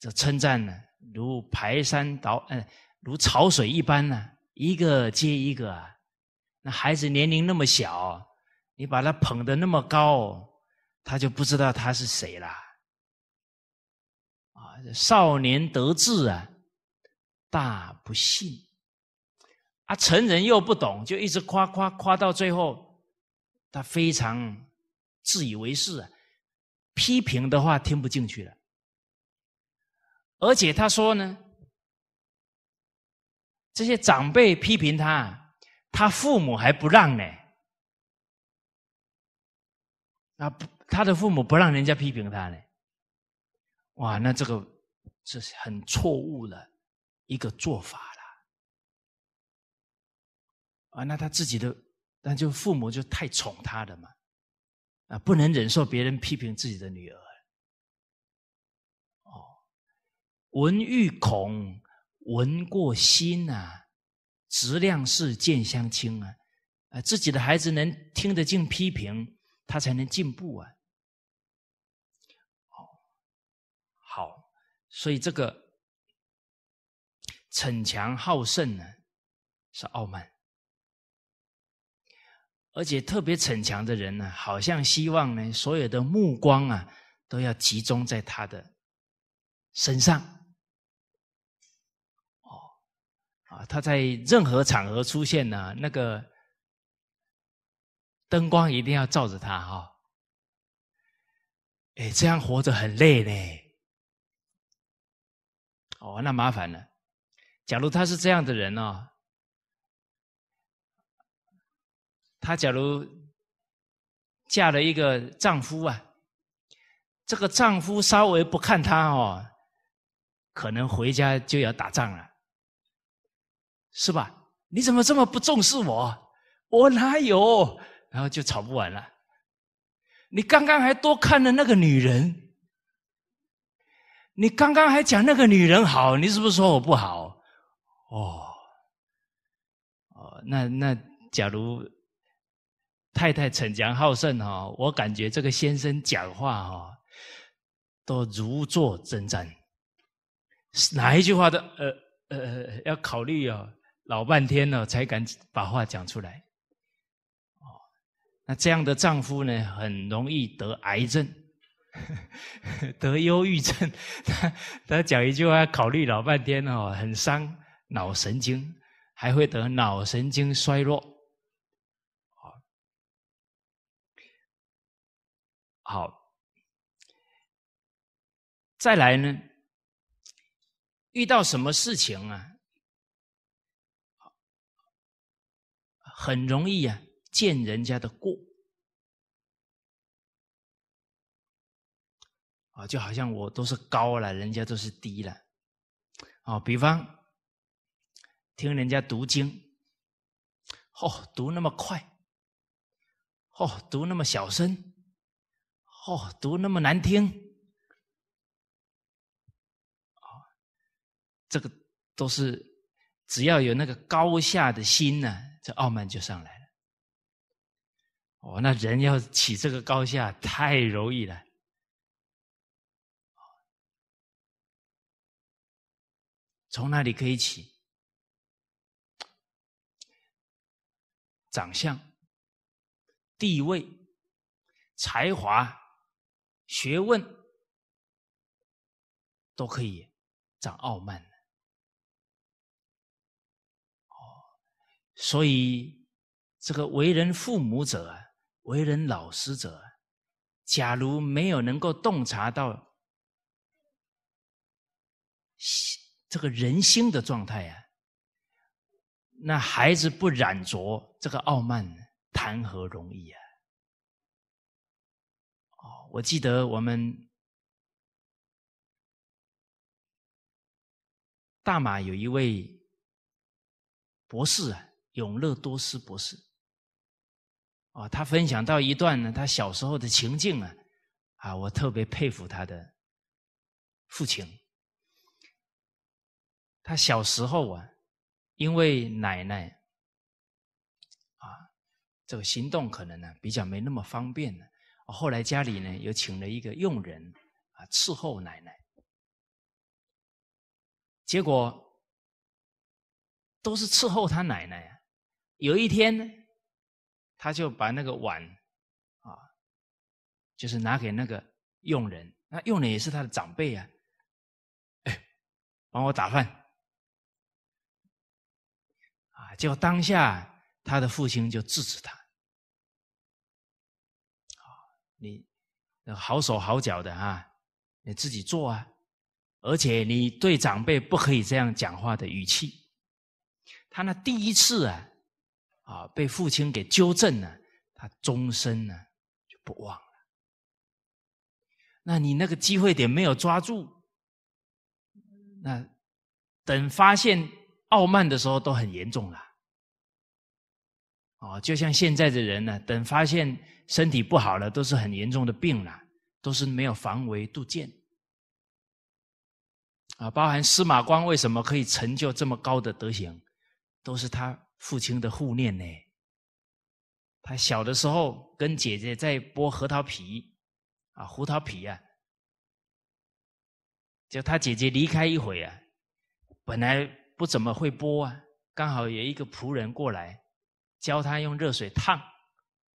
这称赞呢，如排山倒嗯，如潮水一般呢，一个接一个啊，那孩子年龄那么小，你把他捧得那么高，他就不知道他是谁了，啊，少年得志啊。大不信啊！成人又不懂，就一直夸夸夸，到最后他非常自以为是啊！批评的话听不进去了，而且他说呢，这些长辈批评他，他父母还不让呢。啊，他的父母不让人家批评他呢？哇，那这个是很错误的。一个做法了，啊，那他自己的，那就父母就太宠他了嘛，啊，不能忍受别人批评自己的女儿，哦，闻欲恐，闻过心呐，质量事见相亲啊，啊，自己的孩子能听得进批评，他才能进步啊，好，所以这个。逞强好胜呢，是傲慢，而且特别逞强的人呢，好像希望呢，所有的目光啊，都要集中在他的身上。哦，啊，他在任何场合出现呢，那个灯光一定要照着他哈。哎，这样活着很累嘞。哦，那麻烦了。假如他是这样的人哦，他假如嫁了一个丈夫啊，这个丈夫稍微不看她哦，可能回家就要打仗了，是吧？你怎么这么不重视我？我哪有？然后就吵不完了。你刚刚还多看了那个女人，你刚刚还讲那个女人好，你是不是说我不好？哦，哦，那那假如太太逞强好胜哈，我感觉这个先生讲话哈，都如坐针毡，哪一句话都呃呃要考虑哦，老半天哦、才敢把话讲出来。哦，那这样的丈夫呢，很容易得癌症，<laughs> 得忧郁症，<laughs> 他讲一句话考虑老半天哦，很伤。脑神经还会得脑神经衰弱，好，再来呢，遇到什么事情啊，很容易啊，见人家的过啊，就好像我都是高了，人家都是低了，啊，比方。听人家读经，哦，读那么快，哦，读那么小声，哦，读那么难听，哦、这个都是只要有那个高下的心呢，这傲慢就上来了。哦，那人要起这个高下太容易了，从哪里可以起？长相、地位、才华、学问，都可以长傲慢的哦。所以，这个为人父母者啊，为人老师者，假如没有能够洞察到这个人心的状态啊。那孩子不染浊，这个傲慢谈何容易啊！哦，我记得我们大马有一位博士啊，永乐多斯博士。哦，他分享到一段呢，他小时候的情境啊，啊，我特别佩服他的父亲。他小时候啊。因为奶奶啊，这个行动可能呢比较没那么方便了。后来家里呢又请了一个佣人啊伺候奶奶，结果都是伺候他奶奶。有一天呢，他就把那个碗啊，就是拿给那个佣人，那佣人也是他的长辈啊，哎，帮我打饭。就当下，他的父亲就制止他：“啊，你好手好脚的啊，你自己做啊！而且你对长辈不可以这样讲话的语气。”他那第一次啊，啊，被父亲给纠正了，他终身呢就不忘了。那你那个机会点没有抓住，那等发现傲慢的时候都很严重了。哦，就像现在的人呢，等发现身体不好了，都是很严重的病了，都是没有防微杜渐。啊，包含司马光为什么可以成就这么高的德行，都是他父亲的护念呢。他小的时候跟姐姐在剥核桃皮，啊，胡桃皮啊，就他姐姐离开一会啊，本来不怎么会剥啊，刚好有一个仆人过来。教他用热水烫，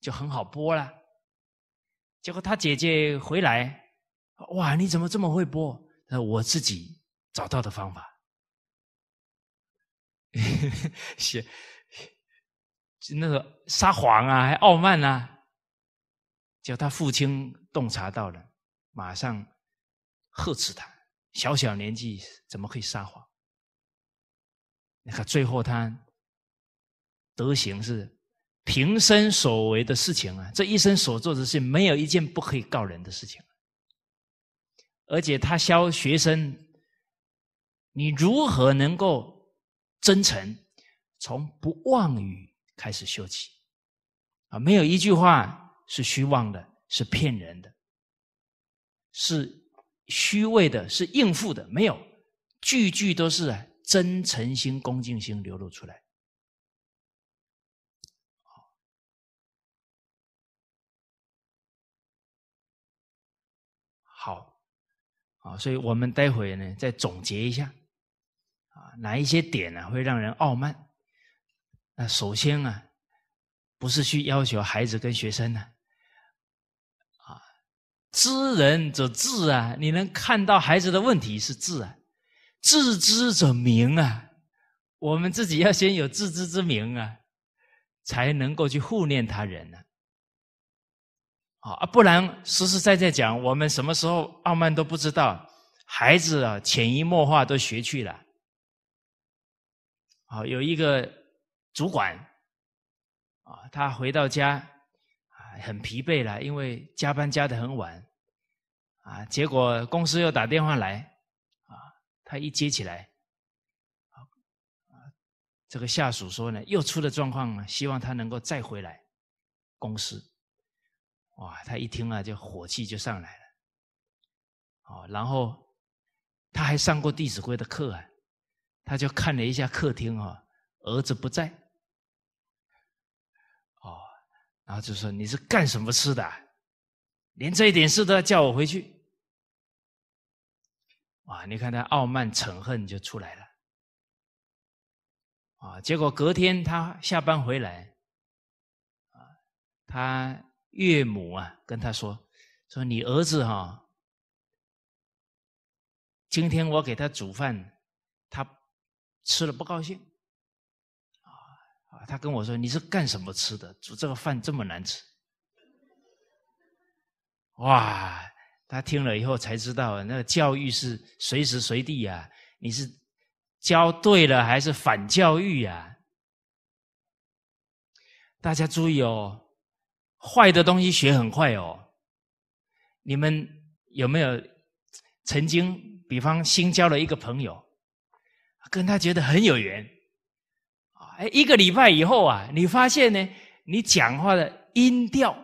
就很好剥了。结果他姐姐回来，哇，你怎么这么会剥？我自己找到的方法，<laughs> 写那个撒谎啊，还傲慢啊，叫他父亲洞察到了，马上呵斥他：小小年纪怎么可以撒谎？你看，最后他。德行是平生所为的事情啊，这一生所做的事没有一件不可以告人的事情，而且他教学生，你如何能够真诚，从不妄语开始修起啊，没有一句话是虚妄的，是骗人的，是虚伪的，是应付的，没有句句都是真诚心、恭敬心流露出来。好，啊，所以我们待会呢，再总结一下，啊，哪一些点呢会让人傲慢？那首先啊，不是去要求孩子跟学生呢，啊，知人者智啊，你能看到孩子的问题是智啊，自知者明啊，我们自己要先有自知之明啊，才能够去护念他人呢。啊，不然实实在在讲，我们什么时候傲慢都不知道，孩子啊，潜移默化都学去了。啊，有一个主管，啊，他回到家啊，很疲惫了，因为加班加的很晚，啊，结果公司又打电话来，啊，他一接起来，这个下属说呢，又出了状况，了，希望他能够再回来公司。哇，他一听啊，就火气就上来了，哦，然后他还上过《弟子规》的课啊，他就看了一下客厅啊，儿子不在，哦，然后就说：“你是干什么吃的？连这一点事都要叫我回去。”哇，你看他傲慢、嗔恨就出来了，啊，结果隔天他下班回来，啊，他。岳母啊，跟他说：“说你儿子哈，今天我给他煮饭，他吃了不高兴，啊啊！他跟我说你是干什么吃的？煮这个饭这么难吃！哇！他听了以后才知道，那个教育是随时随地啊，你是教对了还是反教育呀？大家注意哦。”坏的东西学很快哦。你们有没有曾经，比方新交了一个朋友，跟他觉得很有缘，啊，哎，一个礼拜以后啊，你发现呢，你讲话的音调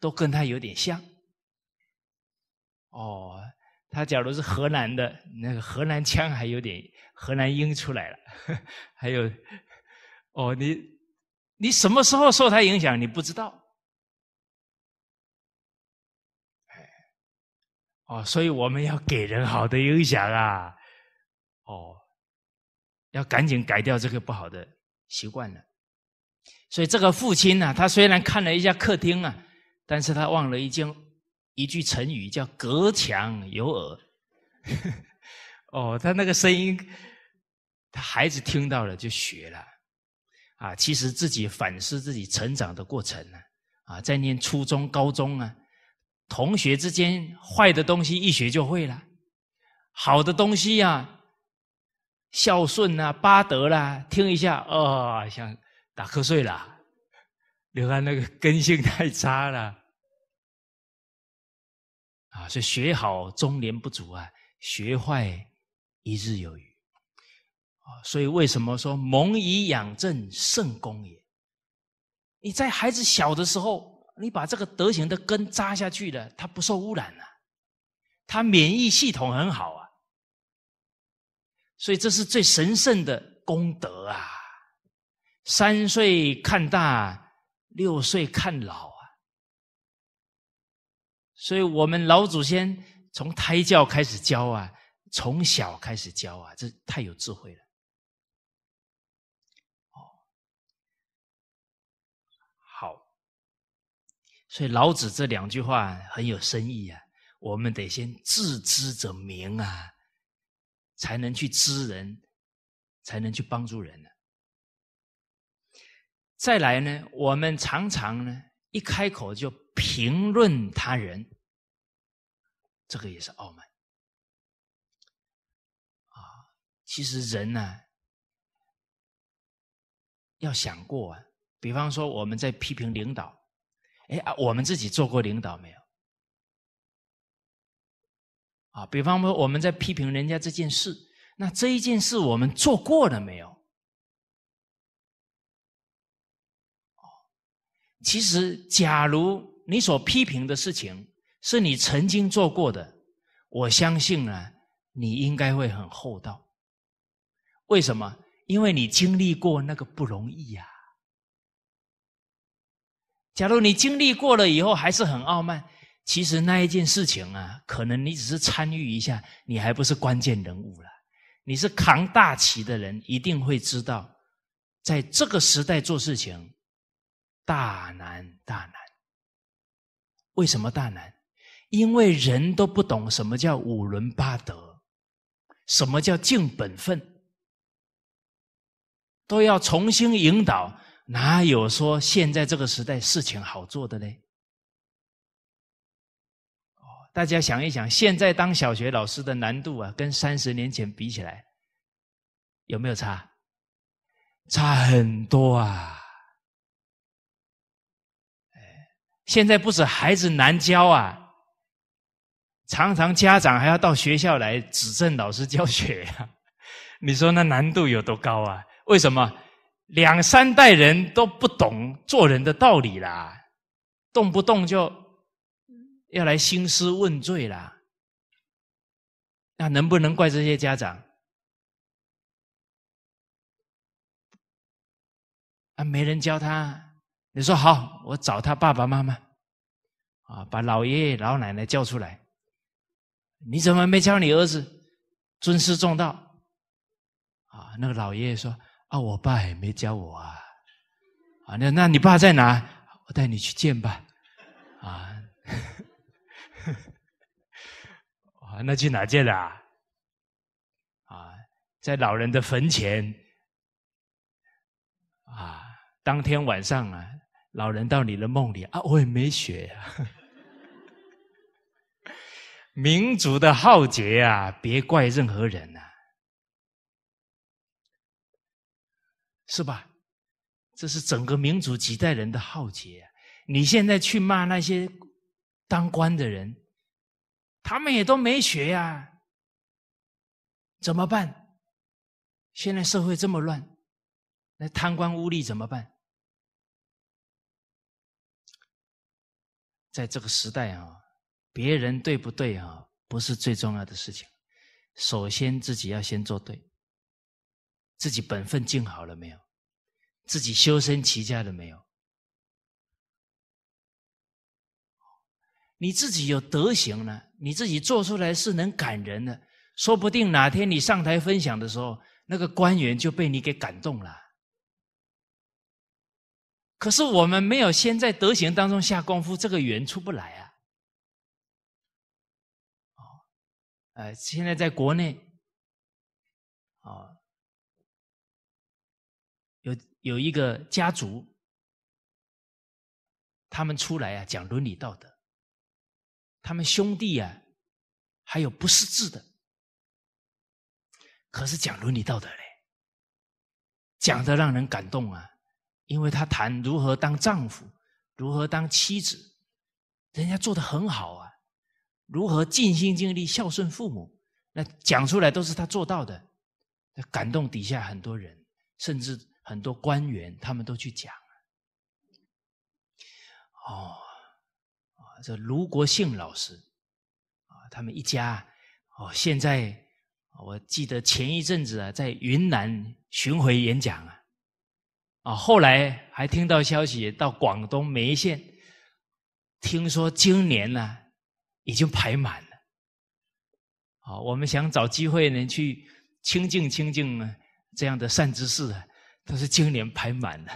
都跟他有点像。哦，他假如是河南的，那个河南腔还有点河南音出来了，<laughs> 还有，哦，你你什么时候受他影响，你不知道。哦，所以我们要给人好的影响啊！哦，要赶紧改掉这个不好的习惯了。所以这个父亲呢，他虽然看了一下客厅啊，但是他忘了一件一句成语叫“隔墙有耳”。<laughs> 哦，他那个声音，他孩子听到了就学了。啊，其实自己反思自己成长的过程呢，啊，在念初中、高中啊。同学之间，坏的东西一学就会了，好的东西呀，孝顺啊、八德啦，听一下哦，想打瞌睡了。刘安那个根性太差了，啊，所以学好中年不足啊，学坏一日有余啊。所以为什么说蒙以养正，圣功也？你在孩子小的时候。你把这个德行的根扎下去了，它不受污染了，它免疫系统很好啊，所以这是最神圣的功德啊！三岁看大，六岁看老啊！所以我们老祖先从胎教开始教啊，从小开始教啊，这太有智慧了。所以老子这两句话很有深意呀，我们得先自知者明啊，才能去知人，才能去帮助人呢。再来呢，我们常常呢一开口就评论他人，这个也是傲慢啊。其实人呢要想过，啊，比方说我们在批评领导。哎啊，我们自己做过领导没有？啊，比方说我们在批评人家这件事，那这一件事我们做过了没有？哦，其实，假如你所批评的事情是你曾经做过的，我相信呢，你应该会很厚道。为什么？因为你经历过那个不容易呀。假如你经历过了以后还是很傲慢，其实那一件事情啊，可能你只是参与一下，你还不是关键人物了。你是扛大旗的人，一定会知道，在这个时代做事情，大难大难。为什么大难？因为人都不懂什么叫五伦八德，什么叫尽本分，都要重新引导。哪有说现在这个时代事情好做的嘞？哦，大家想一想，现在当小学老师的难度啊，跟三十年前比起来，有没有差？差很多啊！哎，现在不止孩子难教啊，常常家长还要到学校来指正老师教学呀。<laughs> 你说那难度有多高啊？为什么？两三代人都不懂做人的道理啦，动不动就要来兴师问罪啦。那能不能怪这些家长？啊，没人教他？你说好，我找他爸爸妈妈，啊，把老爷爷老奶奶叫出来。你怎么没教你儿子尊师重道？啊，那个老爷爷说。啊，我爸也没教我啊！啊，那那你爸在哪？我带你去见吧。啊，啊，<laughs> 那去哪见啊？啊，在老人的坟前。啊，当天晚上啊，老人到你的梦里啊，我也没学。<laughs> 民族的浩劫啊，别怪任何人呐。是吧？这是整个民族几代人的浩劫。你现在去骂那些当官的人，他们也都没学呀。怎么办？现在社会这么乱，那贪官污吏怎么办？在这个时代啊，别人对不对啊，不是最重要的事情。首先，自己要先做对。自己本分尽好了没有？自己修身齐家了没有？你自己有德行呢？你自己做出来是能感人的，说不定哪天你上台分享的时候，那个官员就被你给感动了。可是我们没有先在德行当中下功夫，这个缘出不来啊！哦，呃，现在在国内，哦。有一个家族，他们出来啊讲伦理道德，他们兄弟啊还有不识字的，可是讲伦理道德嘞，讲的让人感动啊，因为他谈如何当丈夫，如何当妻子，人家做的很好啊，如何尽心尽力孝顺父母，那讲出来都是他做到的，感动底下很多人，甚至。很多官员他们都去讲，哦，啊，这卢国庆老师，啊，他们一家，哦，现在我记得前一阵子啊，在云南巡回演讲啊，啊，后来还听到消息到广东梅县，听说今年呢已经排满了，好，我们想找机会呢去清静清静呢，这样的善知识啊。都是今年排满了，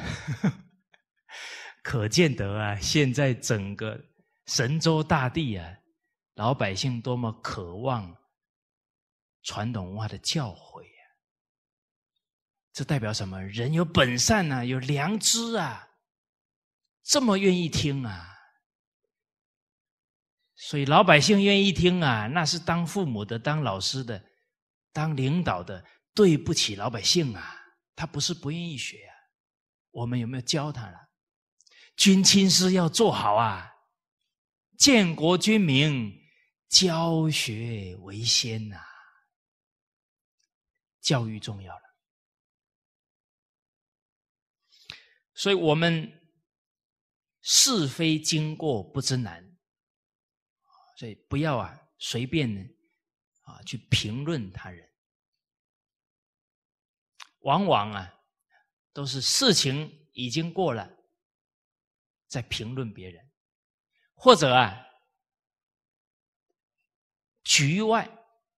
可见得啊，现在整个神州大地啊，老百姓多么渴望传统文化的教诲啊！这代表什么？人有本善啊，有良知啊，这么愿意听啊！所以老百姓愿意听啊，那是当父母的、当老师的、当领导的对不起老百姓啊！他不是不愿意学啊，我们有没有教他了？军亲师要做好啊，建国军民，教学为先呐，教育重要了。所以我们是非经过不知难，所以不要啊随便啊去评论他人。往往啊，都是事情已经过了，在评论别人，或者啊，局外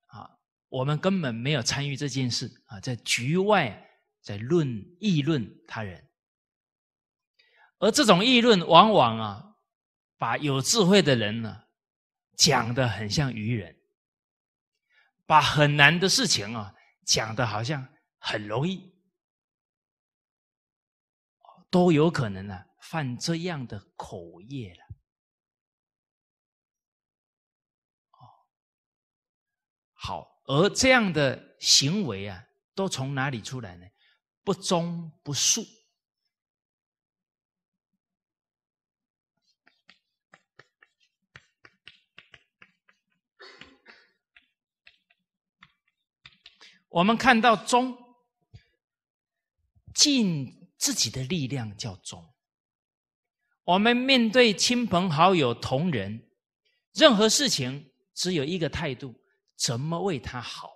啊，我们根本没有参与这件事啊，在局外在论议论他人，而这种议论往往啊，把有智慧的人呢，讲的很像愚人，把很难的事情啊，讲的好像。很容易，都有可能呢，犯这样的口业了。好，而这样的行为啊，都从哪里出来呢？不忠不恕。我们看到忠。尽自己的力量叫忠。我们面对亲朋好友、同仁，任何事情只有一个态度：怎么为他好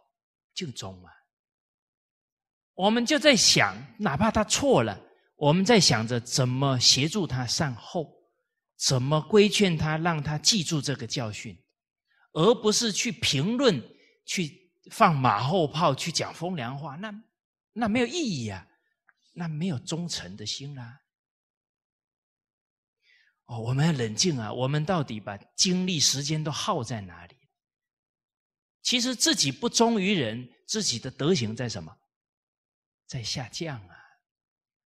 就忠啊。我们就在想，哪怕他错了，我们在想着怎么协助他善后，怎么规劝他，让他记住这个教训，而不是去评论、去放马后炮、去讲风凉话，那那没有意义啊。那没有忠诚的心啦！哦，我们要冷静啊！我们到底把精力、时间都耗在哪里？其实自己不忠于人，自己的德行在什么？在下降啊！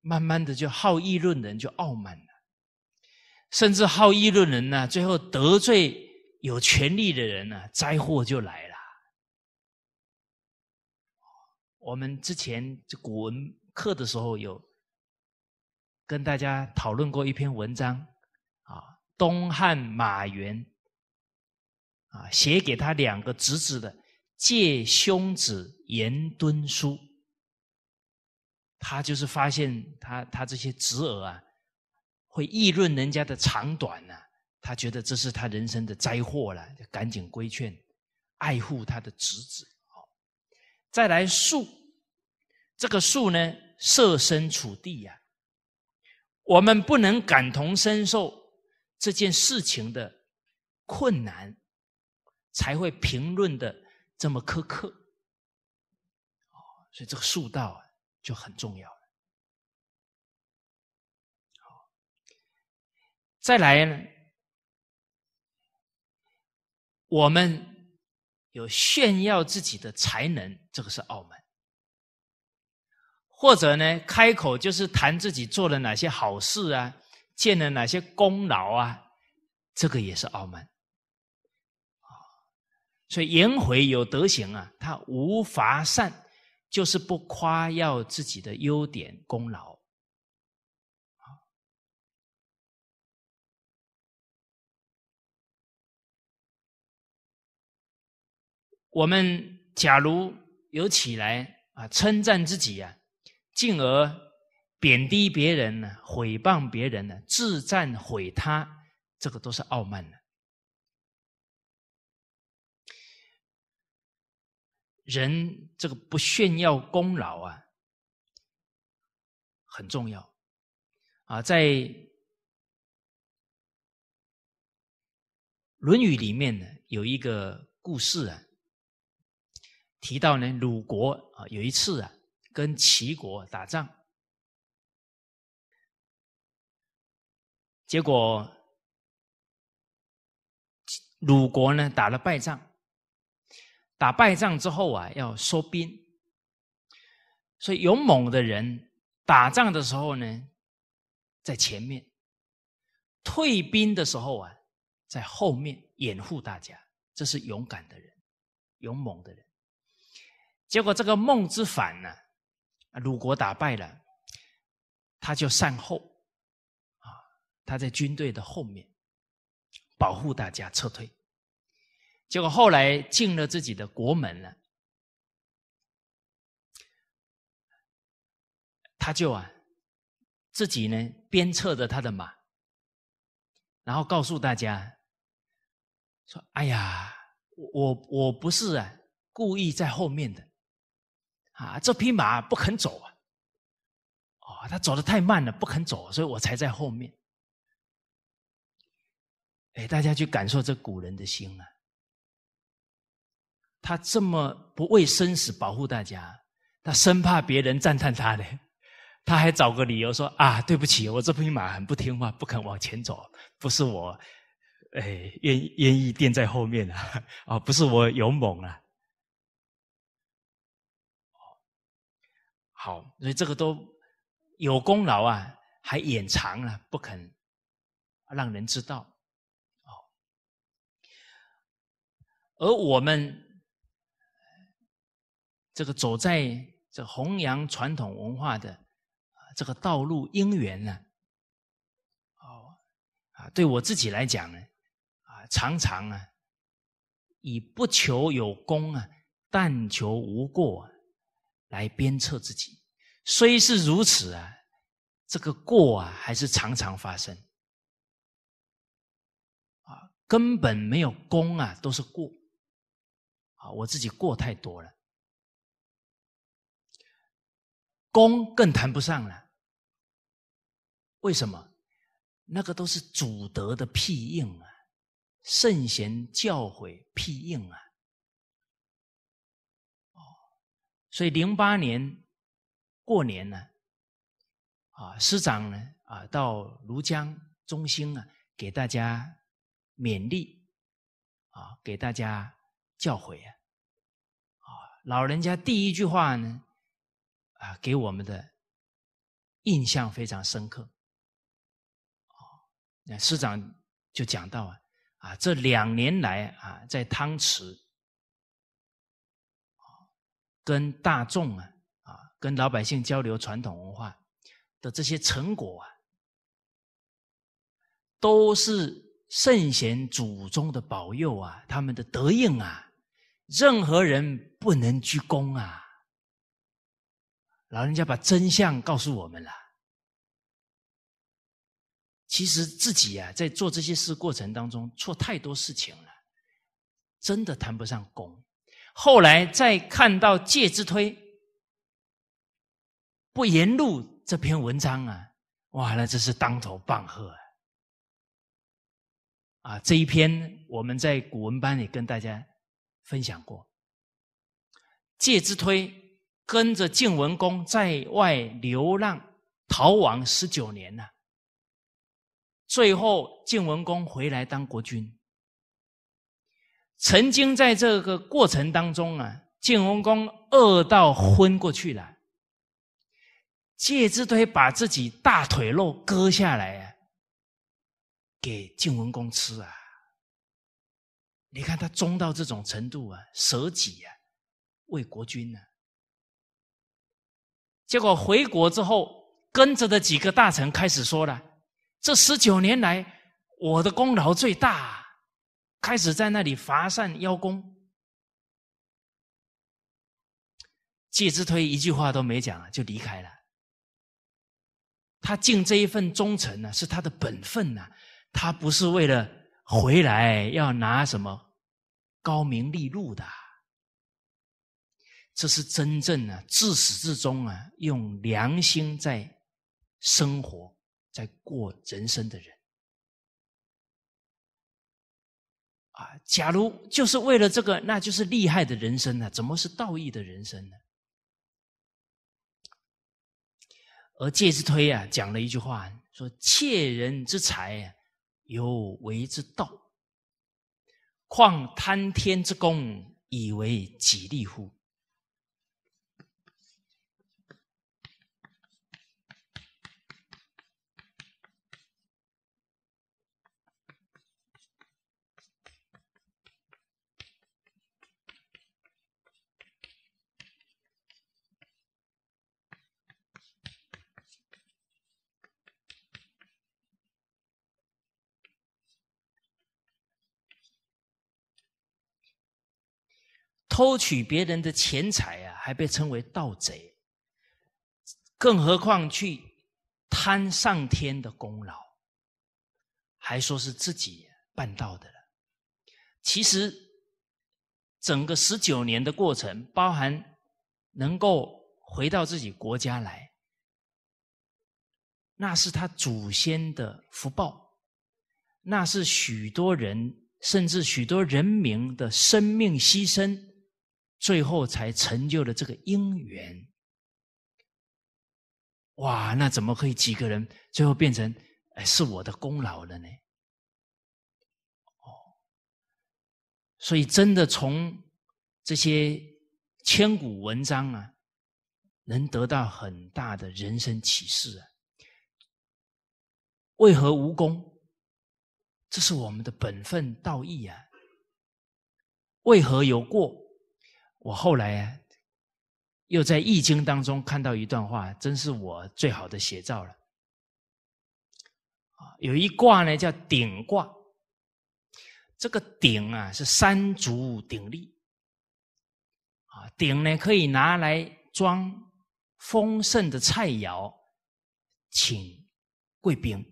慢慢的就好议论人，就傲慢了；甚至好议论人呢，最后得罪有权利的人呢，灾祸就来了。我们之前这古文。课的时候有跟大家讨论过一篇文章，啊，东汉马援啊写给他两个侄子的《借兄子严敦书》，他就是发现他他这些侄儿啊，会议论人家的长短呢，他觉得这是他人生的灾祸了，就赶紧规劝，爱护他的侄子。再来树。这个树呢，设身处地呀，我们不能感同身受这件事情的困难，才会评论的这么苛刻。哦，所以这个树道啊就很重要了。好，再来呢，我们有炫耀自己的才能，这个是傲慢。或者呢，开口就是谈自己做了哪些好事啊，建了哪些功劳啊，这个也是傲慢。啊，所以颜回有德行啊，他无法善，就是不夸耀自己的优点功劳。我们假如有起来啊，称赞自己啊。进而贬低别人呢，毁谤别人呢，自赞毁他，这个都是傲慢的。人这个不炫耀功劳啊，很重要啊。在《论语》里面呢，有一个故事啊，提到呢，鲁国啊，有一次啊。跟齐国打仗，结果鲁国呢打了败仗。打败仗之后啊，要收兵，所以勇猛的人打仗的时候呢，在前面；退兵的时候啊，在后面掩护大家，这是勇敢的人，勇猛的人。结果这个孟之反呢？鲁国打败了，他就善后，啊，他在军队的后面保护大家撤退，结果后来进了自己的国门了，他就啊自己呢鞭策着他的马，然后告诉大家说：“哎呀，我我我不是啊故意在后面的。”啊，这匹马不肯走啊！哦，他走的太慢了，不肯走，所以我才在后面。哎，大家去感受这古人的心啊！他这么不畏生死保护大家，他生怕别人赞叹他呢，他还找个理由说啊，对不起，我这匹马很不听话，不肯往前走，不是我，哎，愿愿意垫在后面啊，啊，<laughs> 不是我勇猛啊。好，所以这个都有功劳啊，还掩藏了，不肯让人知道。哦，而我们这个走在这弘扬传统文化的这个道路因缘呢，哦，啊，对我自己来讲呢，啊，常常啊，以不求有功啊，但求无过。来鞭策自己，虽是如此啊，这个过啊还是常常发生，啊根本没有功啊，都是过，啊我自己过太多了，功更谈不上了。为什么？那个都是祖德的屁应啊，圣贤教诲屁应啊。所以，零八年过年呢，啊，师长呢，啊，到庐江中心啊，给大家勉励，啊，给大家教诲啊，啊，老人家第一句话呢，啊，给我们的印象非常深刻，啊，那师长就讲到啊，啊，这两年来啊，在汤池。跟大众啊，啊，跟老百姓交流传统文化的这些成果啊，都是圣贤祖宗的保佑啊，他们的德应啊，任何人不能居功啊。老人家把真相告诉我们了，其实自己啊，在做这些事过程当中，错太多事情了，真的谈不上功。后来再看到《介之推不言路这篇文章啊，哇，那真是当头棒喝啊！啊，这一篇我们在古文班里跟大家分享过，《介之推跟着晋文公在外流浪逃亡十九年了》，最后晋文公回来当国君。曾经在这个过程当中啊，晋文公饿到昏过去了。介之推把自己大腿肉割下来，啊，给晋文公吃啊。你看他忠到这种程度啊，舍己啊，为国君呢。结果回国之后，跟着的几个大臣开始说了：“这十九年来，我的功劳最大。”开始在那里乏善邀功，介之推一句话都没讲就离开了。他尽这一份忠诚呢，是他的本分呐，他不是为了回来要拿什么高名利禄的。这是真正的自始至终啊，用良心在生活，在过人生的人。啊，假如就是为了这个，那就是厉害的人生呢？怎么是道义的人生呢？而介之推啊，讲了一句话，说：“窃人之财，有为之道，况贪天之功以为己利乎？”偷取别人的钱财啊，还被称为盗贼，更何况去贪上天的功劳，还说是自己办到的了。其实，整个十九年的过程，包含能够回到自己国家来，那是他祖先的福报，那是许多人甚至许多人民的生命牺牲。最后才成就了这个姻缘，哇！那怎么可以几个人最后变成哎是我的功劳了呢？哦，所以真的从这些千古文章啊，能得到很大的人生启示啊。为何无功？这是我们的本分道义啊。为何有过？我后来又在《易经》当中看到一段话，真是我最好的写照了。有一卦呢叫鼎卦，这个鼎啊是三足鼎立，啊鼎呢可以拿来装丰盛的菜肴，请贵宾。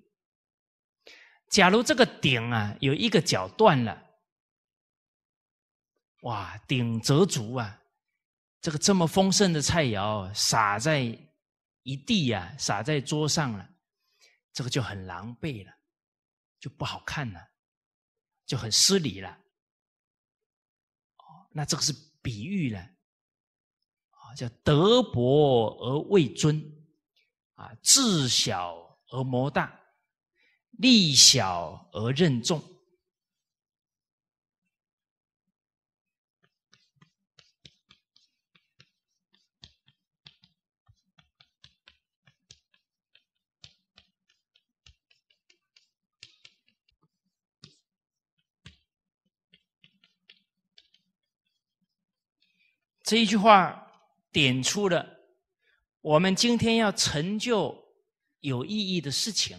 假如这个鼎啊有一个脚断了。哇，鼎折足啊！这个这么丰盛的菜肴撒在一地呀，撒在桌上了，这个就很狼狈了，就不好看了，就很失礼了。哦，那这个是比喻了，啊，叫德薄而位尊，啊，智小而谋大，力小而任重。这一句话点出了，我们今天要成就有意义的事情、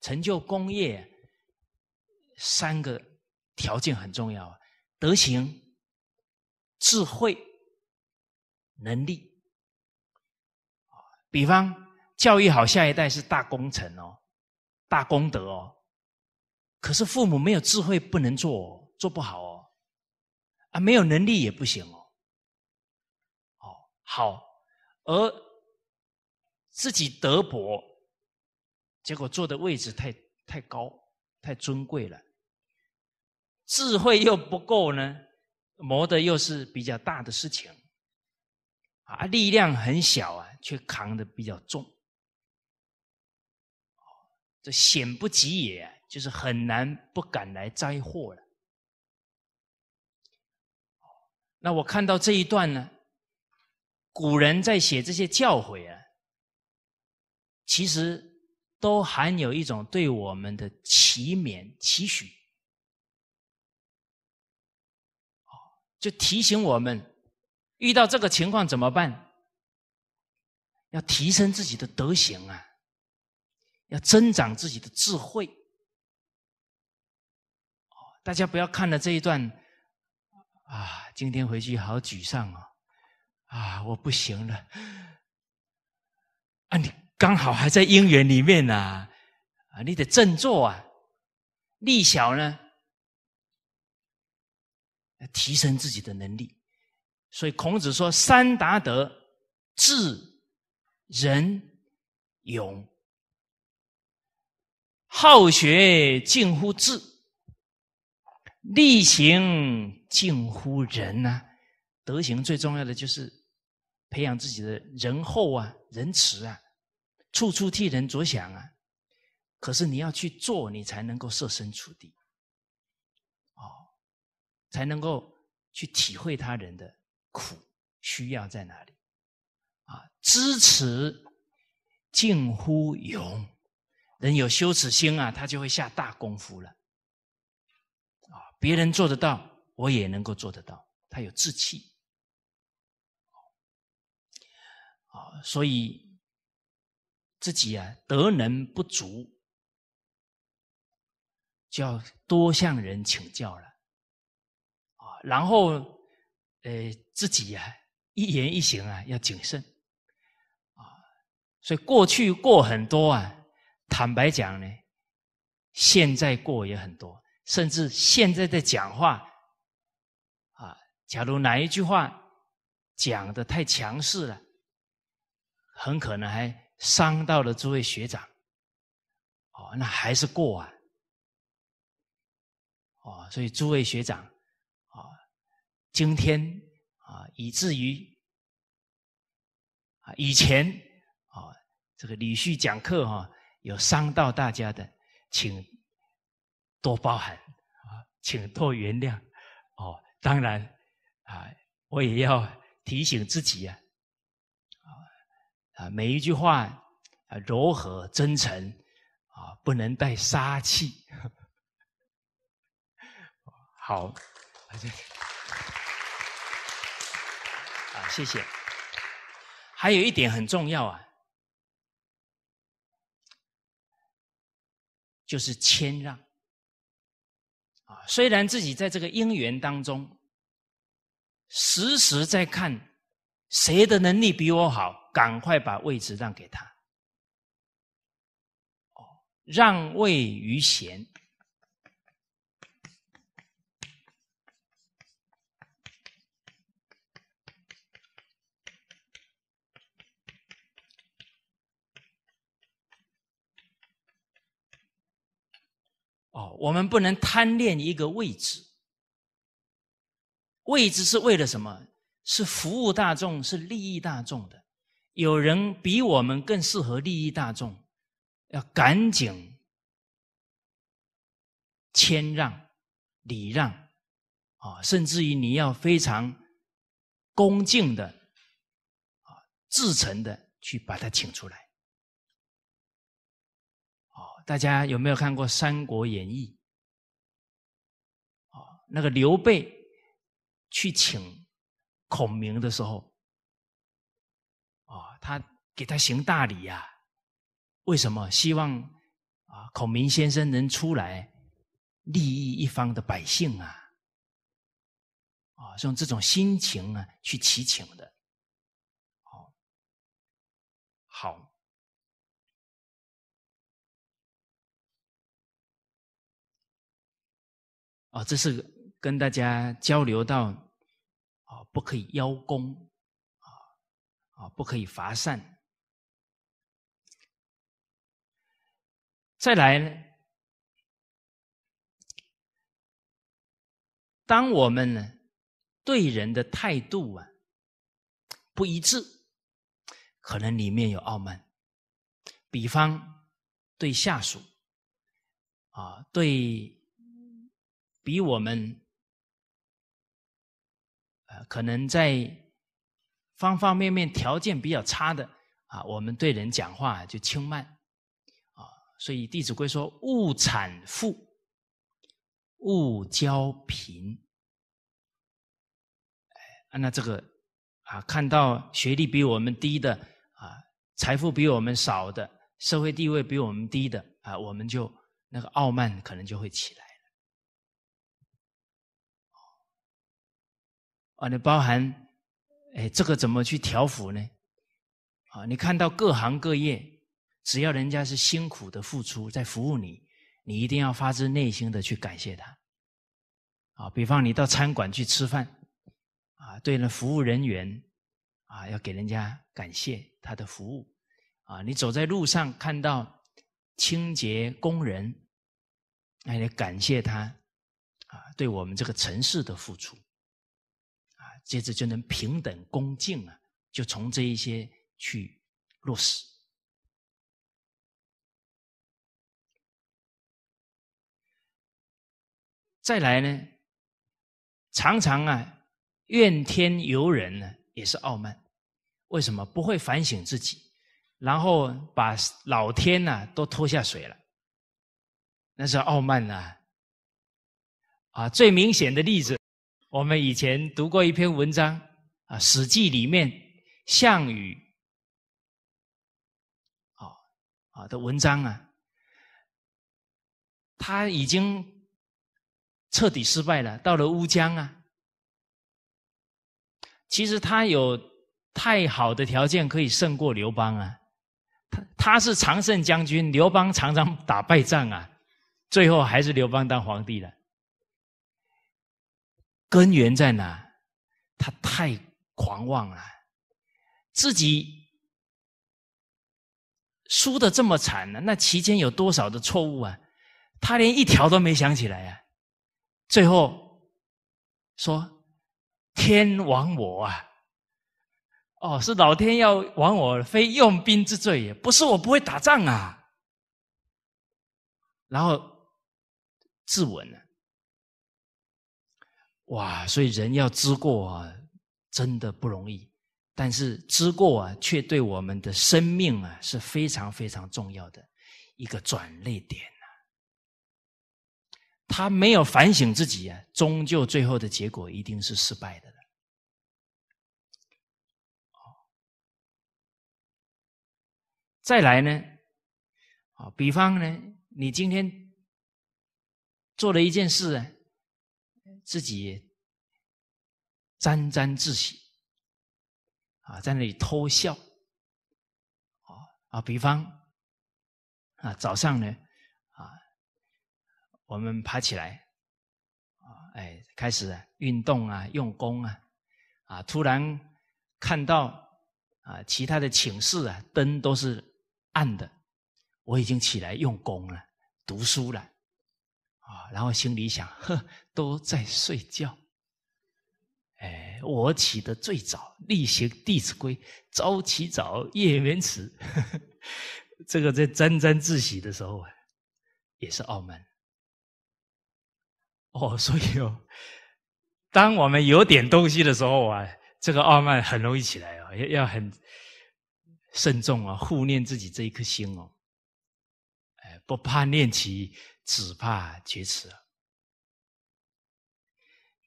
成就功业，三个条件很重要：德行、智慧、能力。比方，教育好下一代是大工程哦，大功德哦。可是父母没有智慧，不能做，做不好哦。啊，没有能力也不行哦。好，而自己德薄，结果坐的位置太太高，太尊贵了，智慧又不够呢，磨的又是比较大的事情，啊，力量很小啊，却扛的比较重，这险不及也，就是很难不敢来灾祸了。那我看到这一段呢？古人在写这些教诲啊，其实都含有一种对我们的祈勉、启许，就提醒我们遇到这个情况怎么办？要提升自己的德行啊，要增长自己的智慧。大家不要看了这一段，啊，今天回去好沮丧啊。啊，我不行了！啊，你刚好还在姻缘里面呢，啊，你得振作啊，力小呢，提升自己的能力。所以孔子说：“三达德，智、仁、勇。好学近乎智，力行近乎仁啊。德行最重要的就是。”培养自己的仁厚啊、仁慈啊，处处替人着想啊。可是你要去做，你才能够设身处地，哦，才能够去体会他人的苦，需要在哪里。啊，知耻近乎勇，人有羞耻心啊，他就会下大功夫了。啊，别人做得到，我也能够做得到，他有志气。所以自己啊，德能不足，就要多向人请教了啊。然后，呃，自己啊，一言一行啊，要谨慎啊。所以过去过很多啊，坦白讲呢，现在过也很多，甚至现在的讲话啊，假如哪一句话讲的太强势了。很可能还伤到了诸位学长，哦，那还是过啊，哦，所以诸位学长，啊，今天啊，以至于啊以前啊，这个李旭讲课哈，有伤到大家的，请多包涵啊，请多原谅，哦，当然啊，我也要提醒自己啊。啊，每一句话，啊，柔和真诚，啊，不能带杀气。好，啊，谢谢。还有一点很重要啊，就是谦让。啊，虽然自己在这个姻缘当中，时时在看。谁的能力比我好，赶快把位置让给他。哦，让位于贤。哦，我们不能贪恋一个位置。位置是为了什么？是服务大众，是利益大众的。有人比我们更适合利益大众，要赶紧谦让、礼让，啊，甚至于你要非常恭敬的、啊至诚的去把他请出来。哦，大家有没有看过《三国演义》？哦，那个刘备去请。孔明的时候，啊，他给他行大礼呀，为什么？希望啊，孔明先生能出来利益一方的百姓啊，啊，用这种心情啊去祈请的，好，好，啊，这是跟大家交流到。不可以邀功，啊啊，不可以乏善。再来呢，当我们呢对人的态度啊不一致，可能里面有傲慢。比方对下属，啊对比我们。可能在方方面面条件比较差的啊，我们对人讲话就轻慢啊，所以《弟子规》说“勿产富，勿交贫”。哎，那这个啊，看到学历比我们低的啊，财富比我们少的，社会地位比我们低的啊，我们就那个傲慢可能就会起来。啊，你包含，哎，这个怎么去调服呢？啊，你看到各行各业，只要人家是辛苦的付出在服务你，你一定要发自内心的去感谢他。啊，比方你到餐馆去吃饭，啊，对那服务人员，啊，要给人家感谢他的服务。啊，你走在路上看到清洁工人，那你感谢他，啊，对我们这个城市的付出。接着就能平等恭敬啊，就从这一些去落实。再来呢，常常啊怨天尤人呢，也是傲慢。为什么不会反省自己，然后把老天呢都拖下水了？那是傲慢呐！啊，最明显的例子。我们以前读过一篇文章啊，《史记》里面项羽啊啊的文章啊，他已经彻底失败了，到了乌江啊。其实他有太好的条件可以胜过刘邦啊，他他是常胜将军，刘邦常常打败仗啊，最后还是刘邦当皇帝了。根源在哪？他太狂妄了，自己输的这么惨呢？那期间有多少的错误啊？他连一条都没想起来啊！最后说：“天亡我啊！哦，是老天要亡我，非用兵之罪，也，不是我不会打仗啊。”然后自刎了。哇，所以人要知过，啊，真的不容易。但是知过啊，却对我们的生命啊是非常非常重要的一个转泪点呐。他没有反省自己啊，终究最后的结果一定是失败的了。哦，再来呢，啊，比方呢，你今天做了一件事啊。自己沾沾自喜啊，在那里偷笑啊啊！比方啊，早上呢啊，我们爬起来啊，哎，开始运动啊，用功啊啊！突然看到啊，其他的寝室啊，灯都是暗的，我已经起来用功了，读书了。啊，然后心里想，都在睡觉。哎，我起得最早，立行《弟子规》，早起早夜眠迟。<laughs> 这个在沾沾自喜的时候，也是傲慢。哦，所以哦，当我们有点东西的时候啊，这个傲慢很容易起来哦，要要很慎重啊，护念自己这一颗心哦。不怕念起。只怕劫持。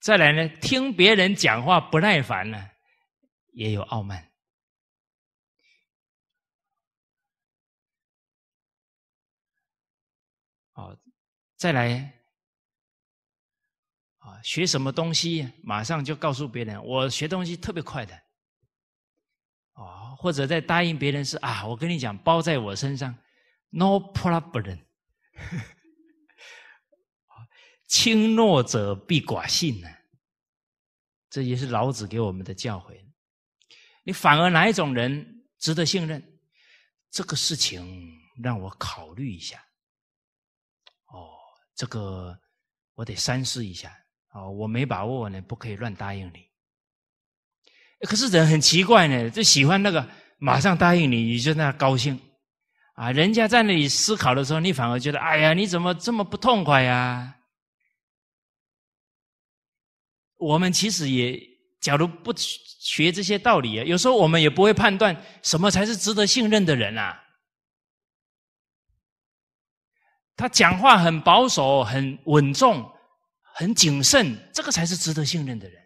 再来呢，听别人讲话不耐烦呢，也有傲慢。哦，再来啊，学什么东西马上就告诉别人，我学东西特别快的。哦，或者在答应别人是啊，我跟你讲，包在我身上，no problem。轻诺者必寡信呢，这也是老子给我们的教诲。你反而哪一种人值得信任？这个事情让我考虑一下。哦，这个我得三思一下。哦，我没把握呢，不可以乱答应你。可是人很奇怪呢，就喜欢那个马上答应你，你就那高兴啊。人家在那里思考的时候，你反而觉得，哎呀，你怎么这么不痛快呀？我们其实也，假如不学这些道理，啊，有时候我们也不会判断什么才是值得信任的人啊。他讲话很保守、很稳重、很谨慎，这个才是值得信任的人。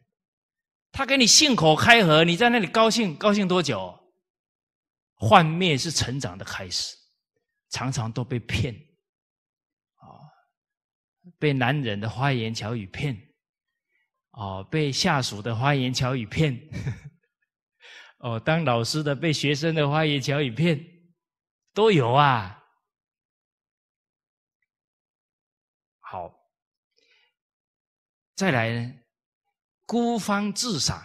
他给你信口开河，你在那里高兴高兴多久？幻灭是成长的开始，常常都被骗，啊，被男人的花言巧语骗。哦，被下属的花言巧语骗；哦，当老师的被学生的花言巧语骗，都有啊。好，再来呢，孤芳自赏，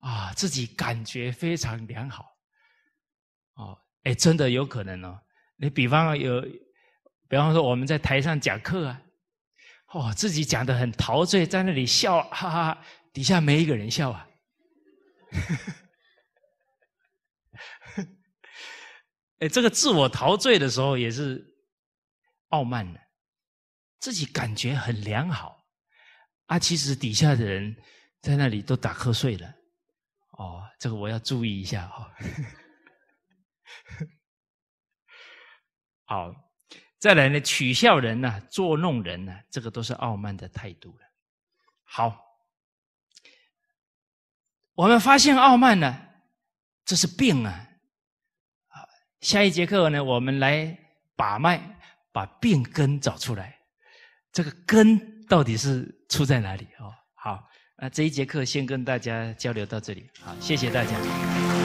啊，自己感觉非常良好。哦，哎，真的有可能哦。你比方有，比方说我们在台上讲课啊。哦，自己讲的很陶醉，在那里笑，哈哈，底下没一个人笑啊。<laughs> 哎，这个自我陶醉的时候也是傲慢的，自己感觉很良好，啊，其实底下的人在那里都打瞌睡了。哦，这个我要注意一下哈。<laughs> 好。再来呢，取笑人呢，捉弄人呢，这个都是傲慢的态度了。好，我们发现傲慢呢，这是病啊！啊，下一节课呢，我们来把脉，把病根找出来，这个根到底是出在哪里？哦，好，那这一节课先跟大家交流到这里，好，谢谢大家。